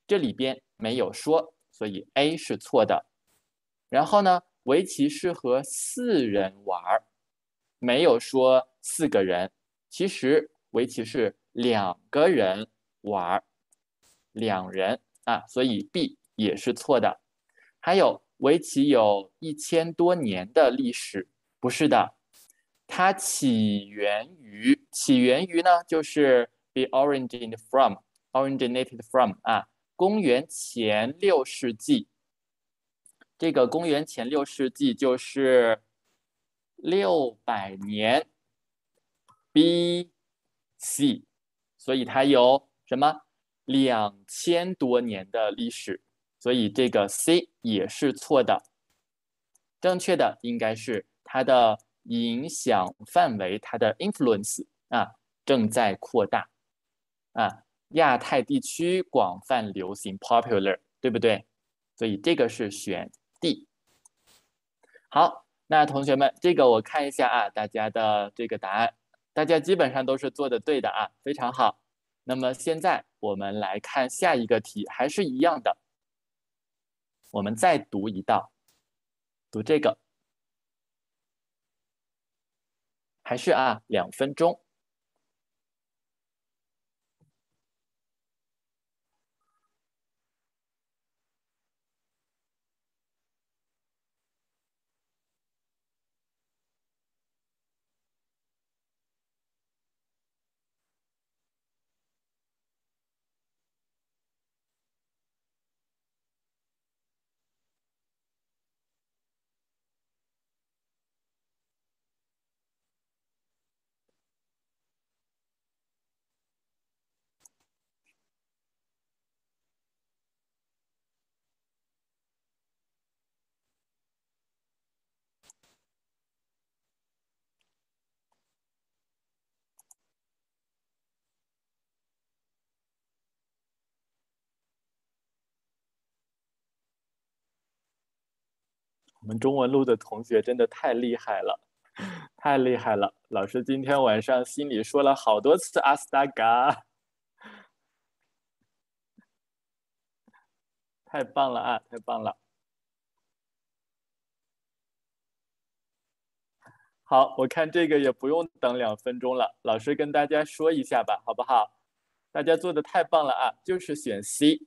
这里边没有说，所以 A 是错的。然后呢，围棋适合四人玩儿。没有说四个人，其实围棋是两个人玩，两人啊，所以 B 也是错的。还有，围棋有一千多年的历史，不是的，它起源于起源于呢，就是 be originated from，originated from 啊，公元前六世纪，这个公元前六世纪就是。六百年，B、C，所以它有什么两千多年的历史，所以这个 C 也是错的。正确的应该是它的影响范围，它的 influence 啊正在扩大，啊，亚太地区广泛流行 popular，对不对？所以这个是选 D。好。那同学们，这个我看一下啊，大家的这个答案，大家基本上都是做的对的啊，非常好。那么现在我们来看下一个题，还是一样的，我们再读一道，读这个，还是啊，两分钟。我们中文路的同学真的太厉害了，太厉害了！老师今天晚上心里说了好多次“阿斯达嘎”，太棒了啊，太棒了！好，我看这个也不用等两分钟了。老师跟大家说一下吧，好不好？大家做的太棒了啊！就是选 C，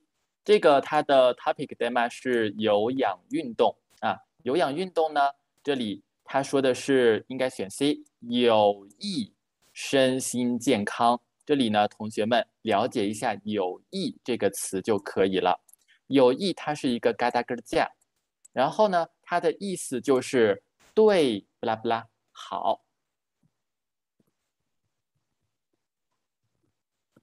这个它的 topic demo 是有氧运动啊。有氧运动呢？这里他说的是应该选 C，有益身心健康。这里呢，同学们了解一下“有益”这个词就可以了。“有益”它是一个嘎达根的架，然后呢，它的意思就是对不啦不啦好，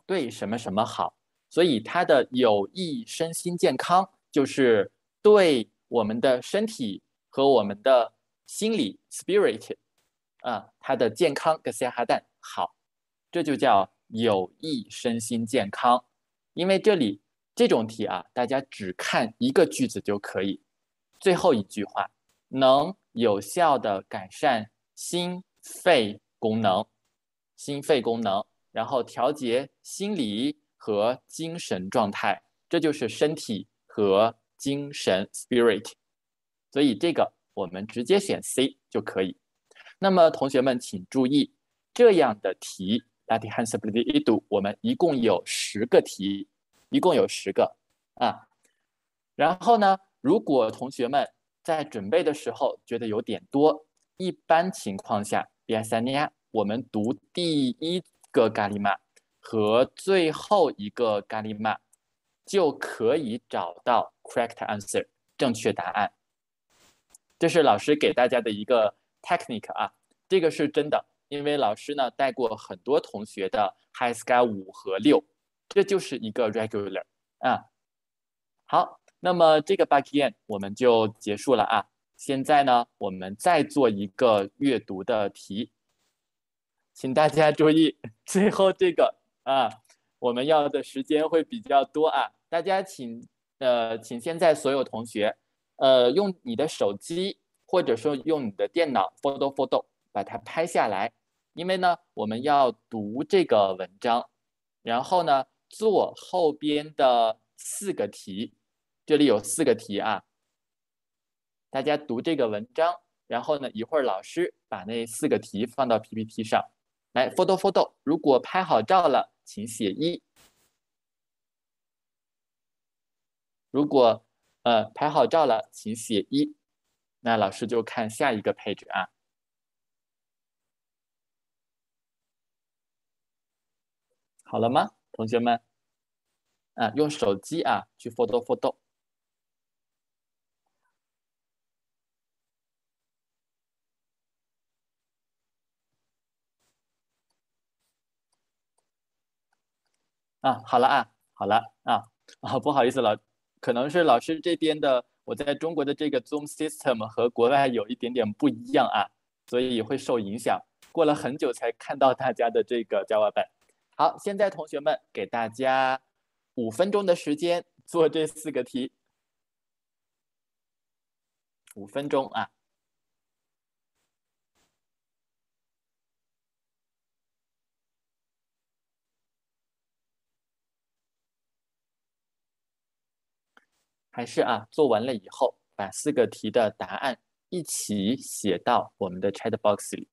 对什么什么好。所以它的有益身心健康就是对我们的身体。和我们的心理 spirit 啊，它的健康更先哈蛋好，这就叫有益身心健康。因为这里这种题啊，大家只看一个句子就可以。最后一句话能有效的改善心肺功能，心肺功能，然后调节心理和精神状态，这就是身体和精神 spirit。所以这个我们直接选 C 就可以。那么同学们请注意，这样的题 i l i t y 一读，我们一共有十个题，一共有十个啊。然后呢，如果同学们在准备的时候觉得有点多，一般情况下 b i e s a e n i a 我们读第一个伽利 a 和最后一个伽利 a 就可以找到 correct answer 正确答案。这是老师给大家的一个 technique 啊，这个是真的，因为老师呢带过很多同学的 High Sky 五和六，这就是一个 regular 啊。好，那么这个 back e n 我们就结束了啊。现在呢，我们再做一个阅读的题，请大家注意，最后这个啊，我们要的时间会比较多啊，大家请呃，请现在所有同学。呃，用你的手机或者说用你的电脑，photo photo 把它拍下来，因为呢，我们要读这个文章，然后呢做后边的四个题，这里有四个题啊，大家读这个文章，然后呢一会儿老师把那四个题放到 PPT 上来，photo photo 如果拍好照了，请写一，如果。呃，拍好照了，请写一。那老师就看下一个配置啊。好了吗，同学们？啊，用手机啊，去 photo photo。啊，好了啊，好了啊啊，不好意思，了，可能是老师这边的，我在中国的这个 Zoom system 和国外有一点点不一样啊，所以会受影响。过了很久才看到大家的这个 Java 版。好，现在同学们给大家五分钟的时间做这四个题，五分钟啊。还是啊，做完了以后，把四个题的答案一起写到我们的 chat box 里。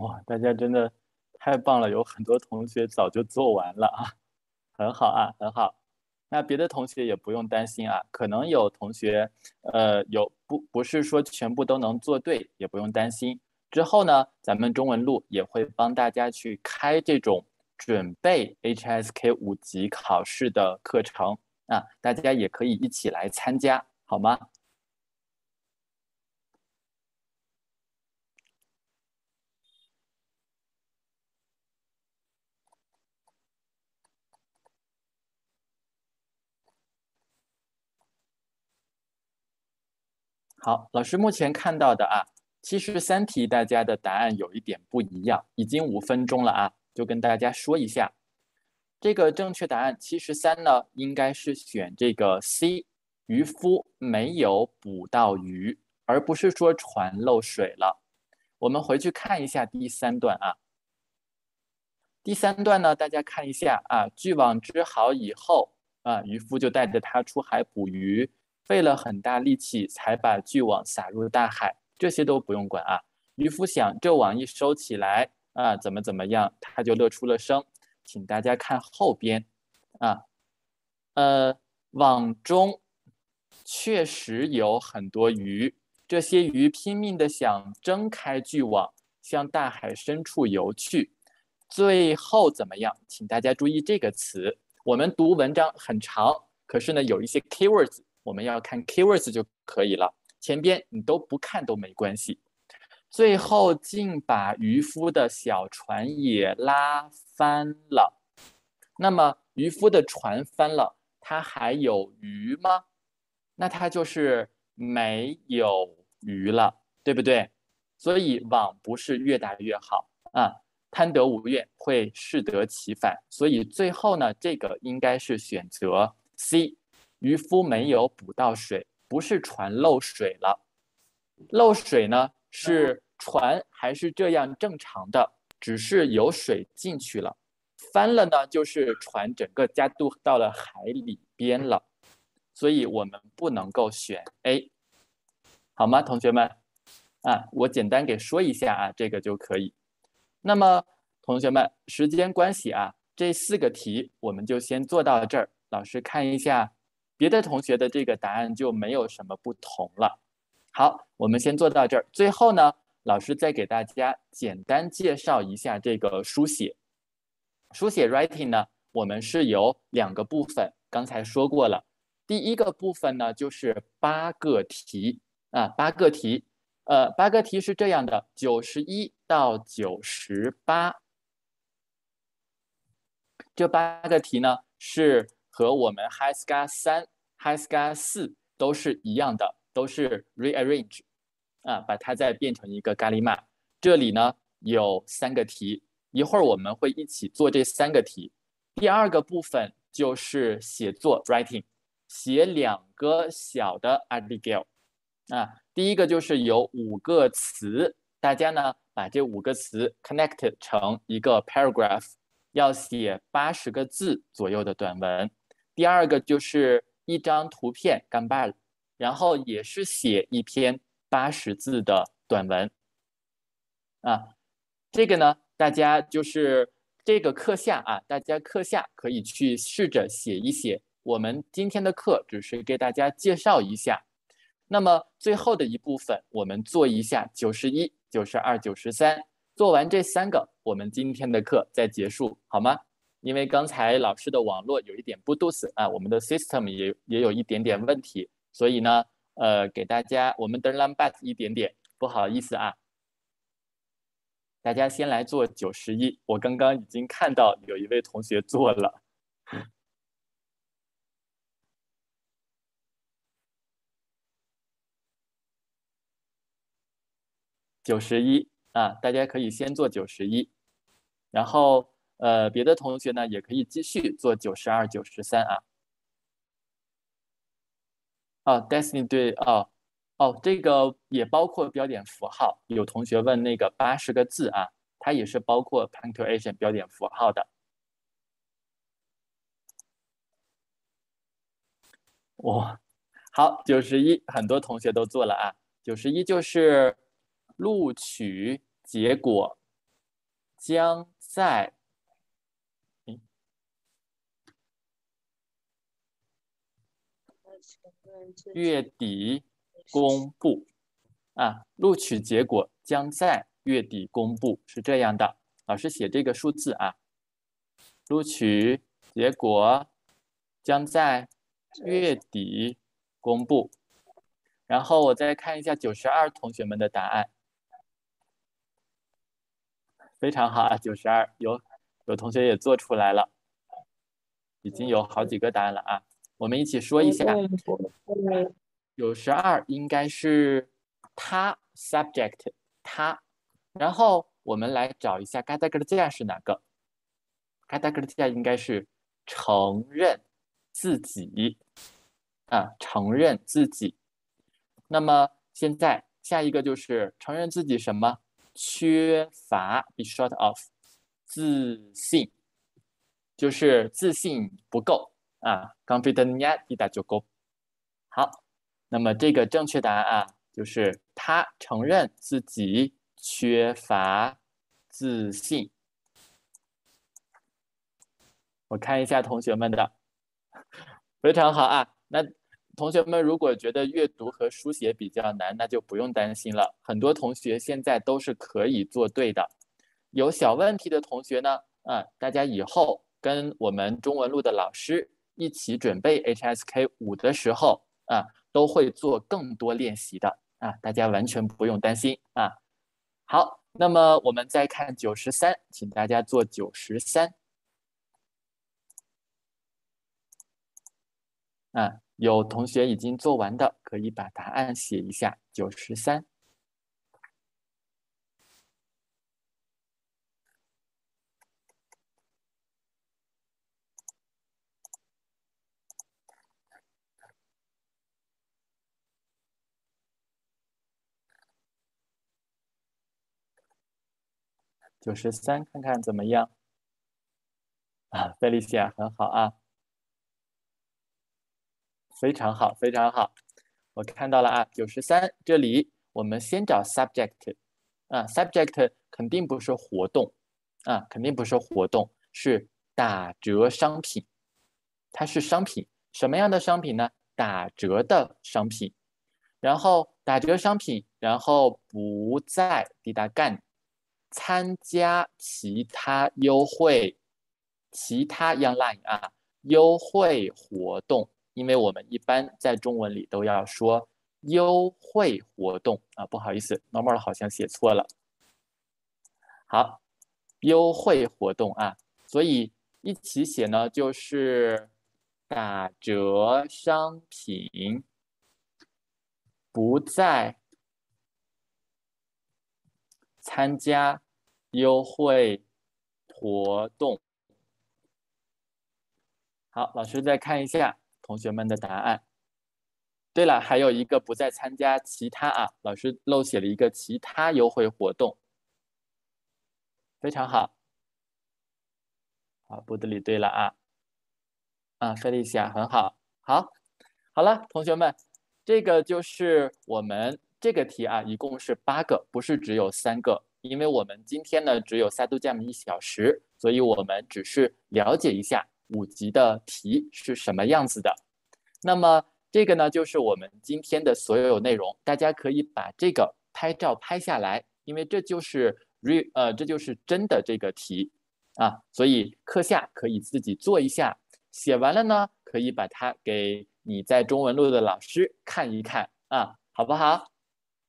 哇，大家真的太棒了！有很多同学早就做完了啊，很好啊，很好。那别的同学也不用担心啊，可能有同学呃有不不是说全部都能做对，也不用担心。之后呢，咱们中文路也会帮大家去开这种准备 HSK 五级考试的课程啊，大家也可以一起来参加，好吗？好，老师目前看到的啊，七十三题大家的答案有一点不一样，已经五分钟了啊，就跟大家说一下，这个正确答案七十三呢，应该是选这个 C，渔夫没有捕到鱼，而不是说船漏水了。我们回去看一下第三段啊，第三段呢，大家看一下啊，巨网织好以后啊，渔夫就带着他出海捕鱼。费了很大力气才把巨网撒入大海，这些都不用管啊。渔夫想，这网一收起来啊，怎么怎么样，他就乐出了声。请大家看后边，啊，呃，网中确实有很多鱼，这些鱼拼命的想挣开巨网，向大海深处游去。最后怎么样？请大家注意这个词。我们读文章很长，可是呢，有一些 key words。我们要看 keywords 就可以了，前边你都不看都没关系。最后竟把渔夫的小船也拉翻了。那么渔夫的船翻了，他还有鱼吗？那他就是没有鱼了，对不对？所以网不是越大越好啊，贪得无厌会适得其反。所以最后呢，这个应该是选择 C。渔夫没有捕到水，不是船漏水了。漏水呢，是船还是这样正常的，只是有水进去了。翻了呢，就是船整个加渡到了海里边了。所以我们不能够选 A，好吗，同学们？啊，我简单给说一下啊，这个就可以。那么，同学们，时间关系啊，这四个题我们就先做到这儿。老师看一下。别的同学的这个答案就没有什么不同了。好，我们先做到这儿。最后呢，老师再给大家简单介绍一下这个书写。书写 writing 呢，我们是有两个部分，刚才说过了。第一个部分呢，就是八个题啊，八个题，呃，八个题是这样的：九十一到九十八，这八个题呢是。和我们 Highska 三、Highska 四都是一样的，都是 re arrange，啊，把它再变成一个咖喱码。这里呢有三个题，一会儿我们会一起做这三个题。第二个部分就是写作 writing，写两个小的 article，啊，第一个就是有五个词，大家呢把这五个词 connect 成一个 paragraph，要写八十个字左右的短文。第二个就是一张图片干巴了，然后也是写一篇八十字的短文，啊，这个呢，大家就是这个课下啊，大家课下可以去试着写一写。我们今天的课只是给大家介绍一下，那么最后的一部分我们做一下九十一、九十二、九十三，做完这三个，我们今天的课再结束，好吗？因为刚才老师的网络有一点不堵死啊，我们的 system 也也有一点点问题，所以呢，呃，给大家我们 delay a 一点点，不好意思啊，大家先来做九十一，我刚刚已经看到有一位同学做了九十一啊，大家可以先做九十一，然后。呃，别的同学呢也可以继续做九十二、九十三啊。哦，Destiny 对哦哦，这个也包括标点符号。有同学问那个八十个字啊，它也是包括 punctuation 标点符号的。哇，好九十一，很多同学都做了啊。九十一就是录取结果将在。月底公布啊，录取结果将在月底公布，是这样的。老师写这个数字啊，录取结果将在月底公布。然后我再看一下九十二同学们的答案，非常好啊，九十二有有同学也做出来了，已经有好几个答案了啊。我们一起说一下，有十二，应该是他，subject 他，然后我们来找一下 g a d a g r 的是哪个 g a d a g r 的应该是承认自己，啊，承认自己。那么现在下一个就是承认自己什么？缺乏，be short of，自信，就是自信不够。啊，confidently，回答就够好。那么这个正确答案啊，就是他承认自己缺乏自信。我看一下同学们的，非常好啊。那同学们如果觉得阅读和书写比较难，那就不用担心了。很多同学现在都是可以做对的。有小问题的同学呢，啊，大家以后跟我们中文路的老师。一起准备 HSK 五的时候啊，都会做更多练习的啊，大家完全不用担心啊。好，那么我们再看九十三，请大家做九十三。啊，有同学已经做完的，可以把答案写一下。九十三。九十三，看看怎么样？啊，菲利西亚，很好啊，非常好，非常好。我看到了啊，九十三。这里我们先找 subject，啊，subject 肯定不是活动，啊，肯定不是活动，是打折商品。它是商品，什么样的商品呢？打折的商品。然后打折商品，然后不在 did a 干。参加其他优惠，其他 online 啊优惠活动，因为我们一般在中文里都要说优惠活动啊，不好意思，normal 好像写错了，好，优惠活动啊，所以一起写呢就是打折商品不在。参加优惠活动。好，老师再看一下同学们的答案。对了，还有一个不再参加其他啊，老师漏写了一个其他优惠活动。非常好，好布德里对了啊，啊，费利西亚很好，好，好了，同学们，这个就是我们。这个题啊，一共是八个，不是只有三个，因为我们今天呢只有三度酱一小时，所以我们只是了解一下五级的题是什么样子的。那么这个呢，就是我们今天的所有内容，大家可以把这个拍照拍下来，因为这就是 re 呃，这就是真的这个题啊，所以课下可以自己做一下，写完了呢，可以把它给你在中文录的老师看一看啊，好不好？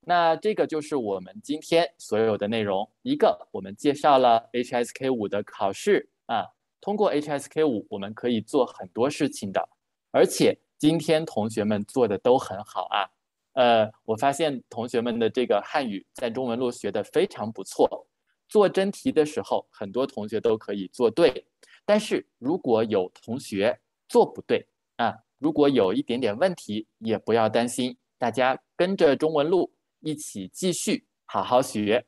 那这个就是我们今天所有的内容。一个，我们介绍了 HSK 五的考试啊，通过 HSK 五，我们可以做很多事情的。而且今天同学们做的都很好啊。呃，我发现同学们的这个汉语在中文录学的非常不错，做真题的时候，很多同学都可以做对。但是如果有同学做不对啊，如果有一点点问题，也不要担心，大家跟着中文录。一起继续好好学，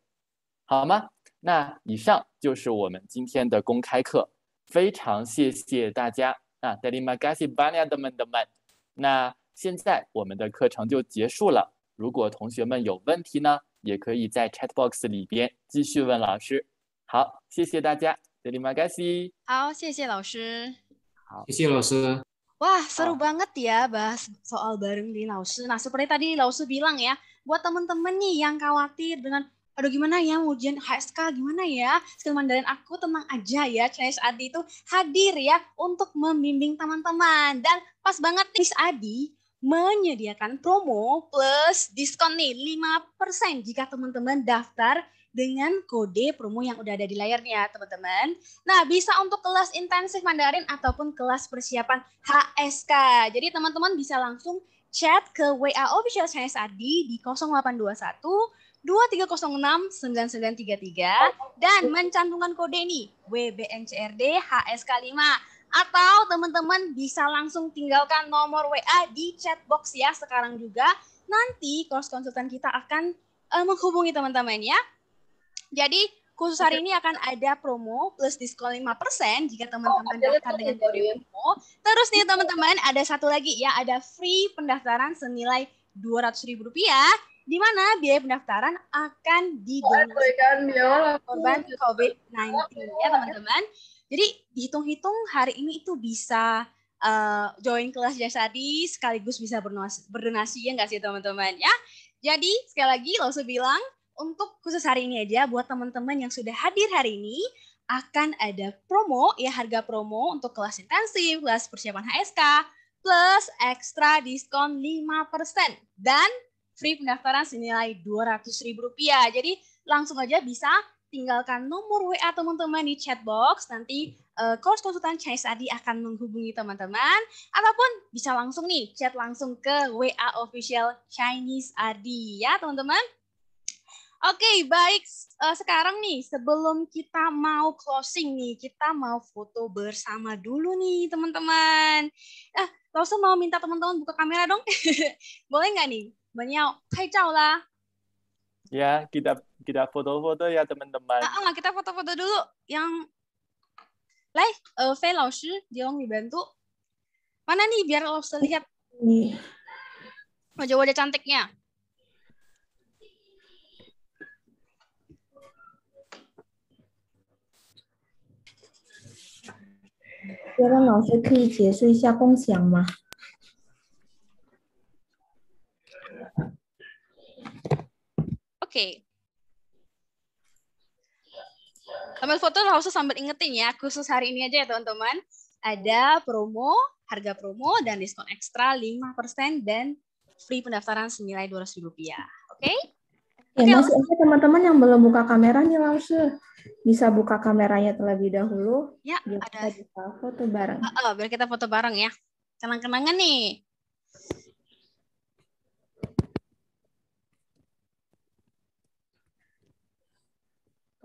好吗？那以上就是我们今天的公开课，非常谢谢大家啊，Dali Magasi b a n i a 的们的们。那现在我们的课程就结束了，如果同学们有问题呢，也可以在 chat box 里边继续问老师。好，谢谢大家，Dali Magasi。好，谢谢老师。好，谢谢老师。哇，seru ya bahas soal b a r e 老师。那 s e p e r t 老师 b i l buat temen-temen nih yang khawatir dengan aduh gimana ya mau ujian HSK gimana ya skill Mandarin aku tenang aja ya Chinese Adi itu hadir ya untuk membimbing teman-teman dan pas banget nih Adi menyediakan promo plus diskon nih lima persen jika teman-teman daftar dengan kode promo yang udah ada di layarnya, teman-teman. Nah, bisa untuk kelas intensif Mandarin ataupun kelas persiapan HSK. Jadi, teman-teman bisa langsung chat ke WA official Chinese Adi di 0821 2306 9933 dan mencantumkan kode ini WBNCRD HSK5 atau teman-teman bisa langsung tinggalkan nomor WA di chat box ya sekarang juga. Nanti kos konsultan kita akan eh, menghubungi teman-teman ya. Jadi Khusus hari ini akan ada promo plus diskon 5% jika teman-teman oh, daftar dengan kode WMO. Terus nih teman-teman, ada satu lagi ya, ada free pendaftaran senilai Rp200.000 di mana biaya pendaftaran akan didonorkan ya, ya korban COVID-19 ya teman-teman. Jadi dihitung-hitung hari ini itu bisa uh, join kelas jasa di sekaligus bisa berdonasi, berdonasi ya nggak sih teman-teman ya. Jadi sekali lagi langsung bilang untuk khusus hari ini aja buat teman-teman yang sudah hadir hari ini akan ada promo ya harga promo untuk kelas intensif, kelas persiapan HSK plus ekstra diskon 5% dan free pendaftaran senilai Rp200.000. Jadi langsung aja bisa tinggalkan nomor WA teman-teman di chat box. Nanti uh, eh, coach konsultan Chinese Adi akan menghubungi teman-teman ataupun bisa langsung nih chat langsung ke WA official Chinese Adi ya teman-teman okay, baik. Eh, sekarang nih, sebelum kita mau closing nih, kita mau foto bersama dulu nih, teman-teman. Eh, langsung mau minta teman-teman buka kamera dong. Boleh nggak nih? Banyak, hai lah. Ya, kita kita foto-foto ya, teman-teman. Ah, ah, kita foto-foto dulu. Yang, Lai, uh, Fei, Laoshi, Jiong dibantu. Mana nih, biar Laoshi lihat. Wajah-wajah cantiknya. 学文老师可以解释一下共享吗？Oke. Okay. Sambil foto langsung sambil ingetin ya, khusus hari ini aja ya teman-teman. Ada promo, harga promo dan diskon ekstra 5% dan free pendaftaran senilai rp rupiah. Oke? Okay? Ya, masih ada teman-teman yang belum buka kamera nih langsung bisa buka kameranya terlebih dahulu. Ya, biar ada. Kita bisa foto bareng. Uh, uh, biar kita foto bareng ya. Kenang-kenangan nih.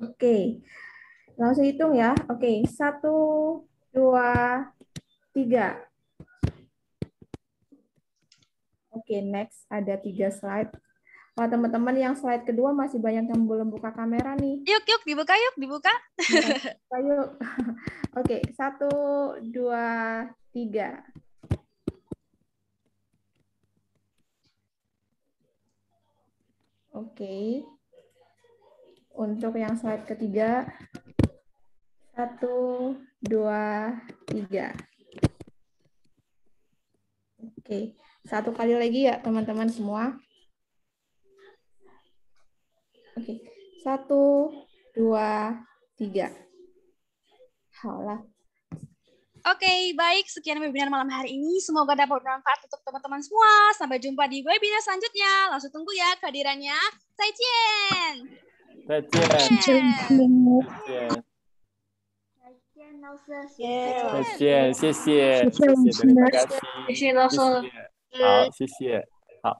Oke, okay. langsung hitung ya. Oke, okay. satu, dua, tiga. Oke, okay, next ada tiga slide. Wah teman-teman yang slide kedua masih banyak yang belum buka kamera nih. Yuk, yuk, dibuka yuk, dibuka. Dibuka yuk. Oke, satu, dua, tiga. Oke. Untuk yang slide ketiga. Satu, dua, tiga. Oke. Satu kali lagi ya teman-teman semua. Oke, satu, dua, tiga. Halah. Oke, okay, baik. Sekian webinar malam hari ini. Semoga dapat bermanfaat untuk teman-teman semua. Sampai jumpa di webinar selanjutnya. Langsung tunggu ya kehadirannya. Zaijian! Zaijian! Zaijian! 老师，谢谢，谢谢，谢谢，谢谢，谢谢老师，好，谢谢，好。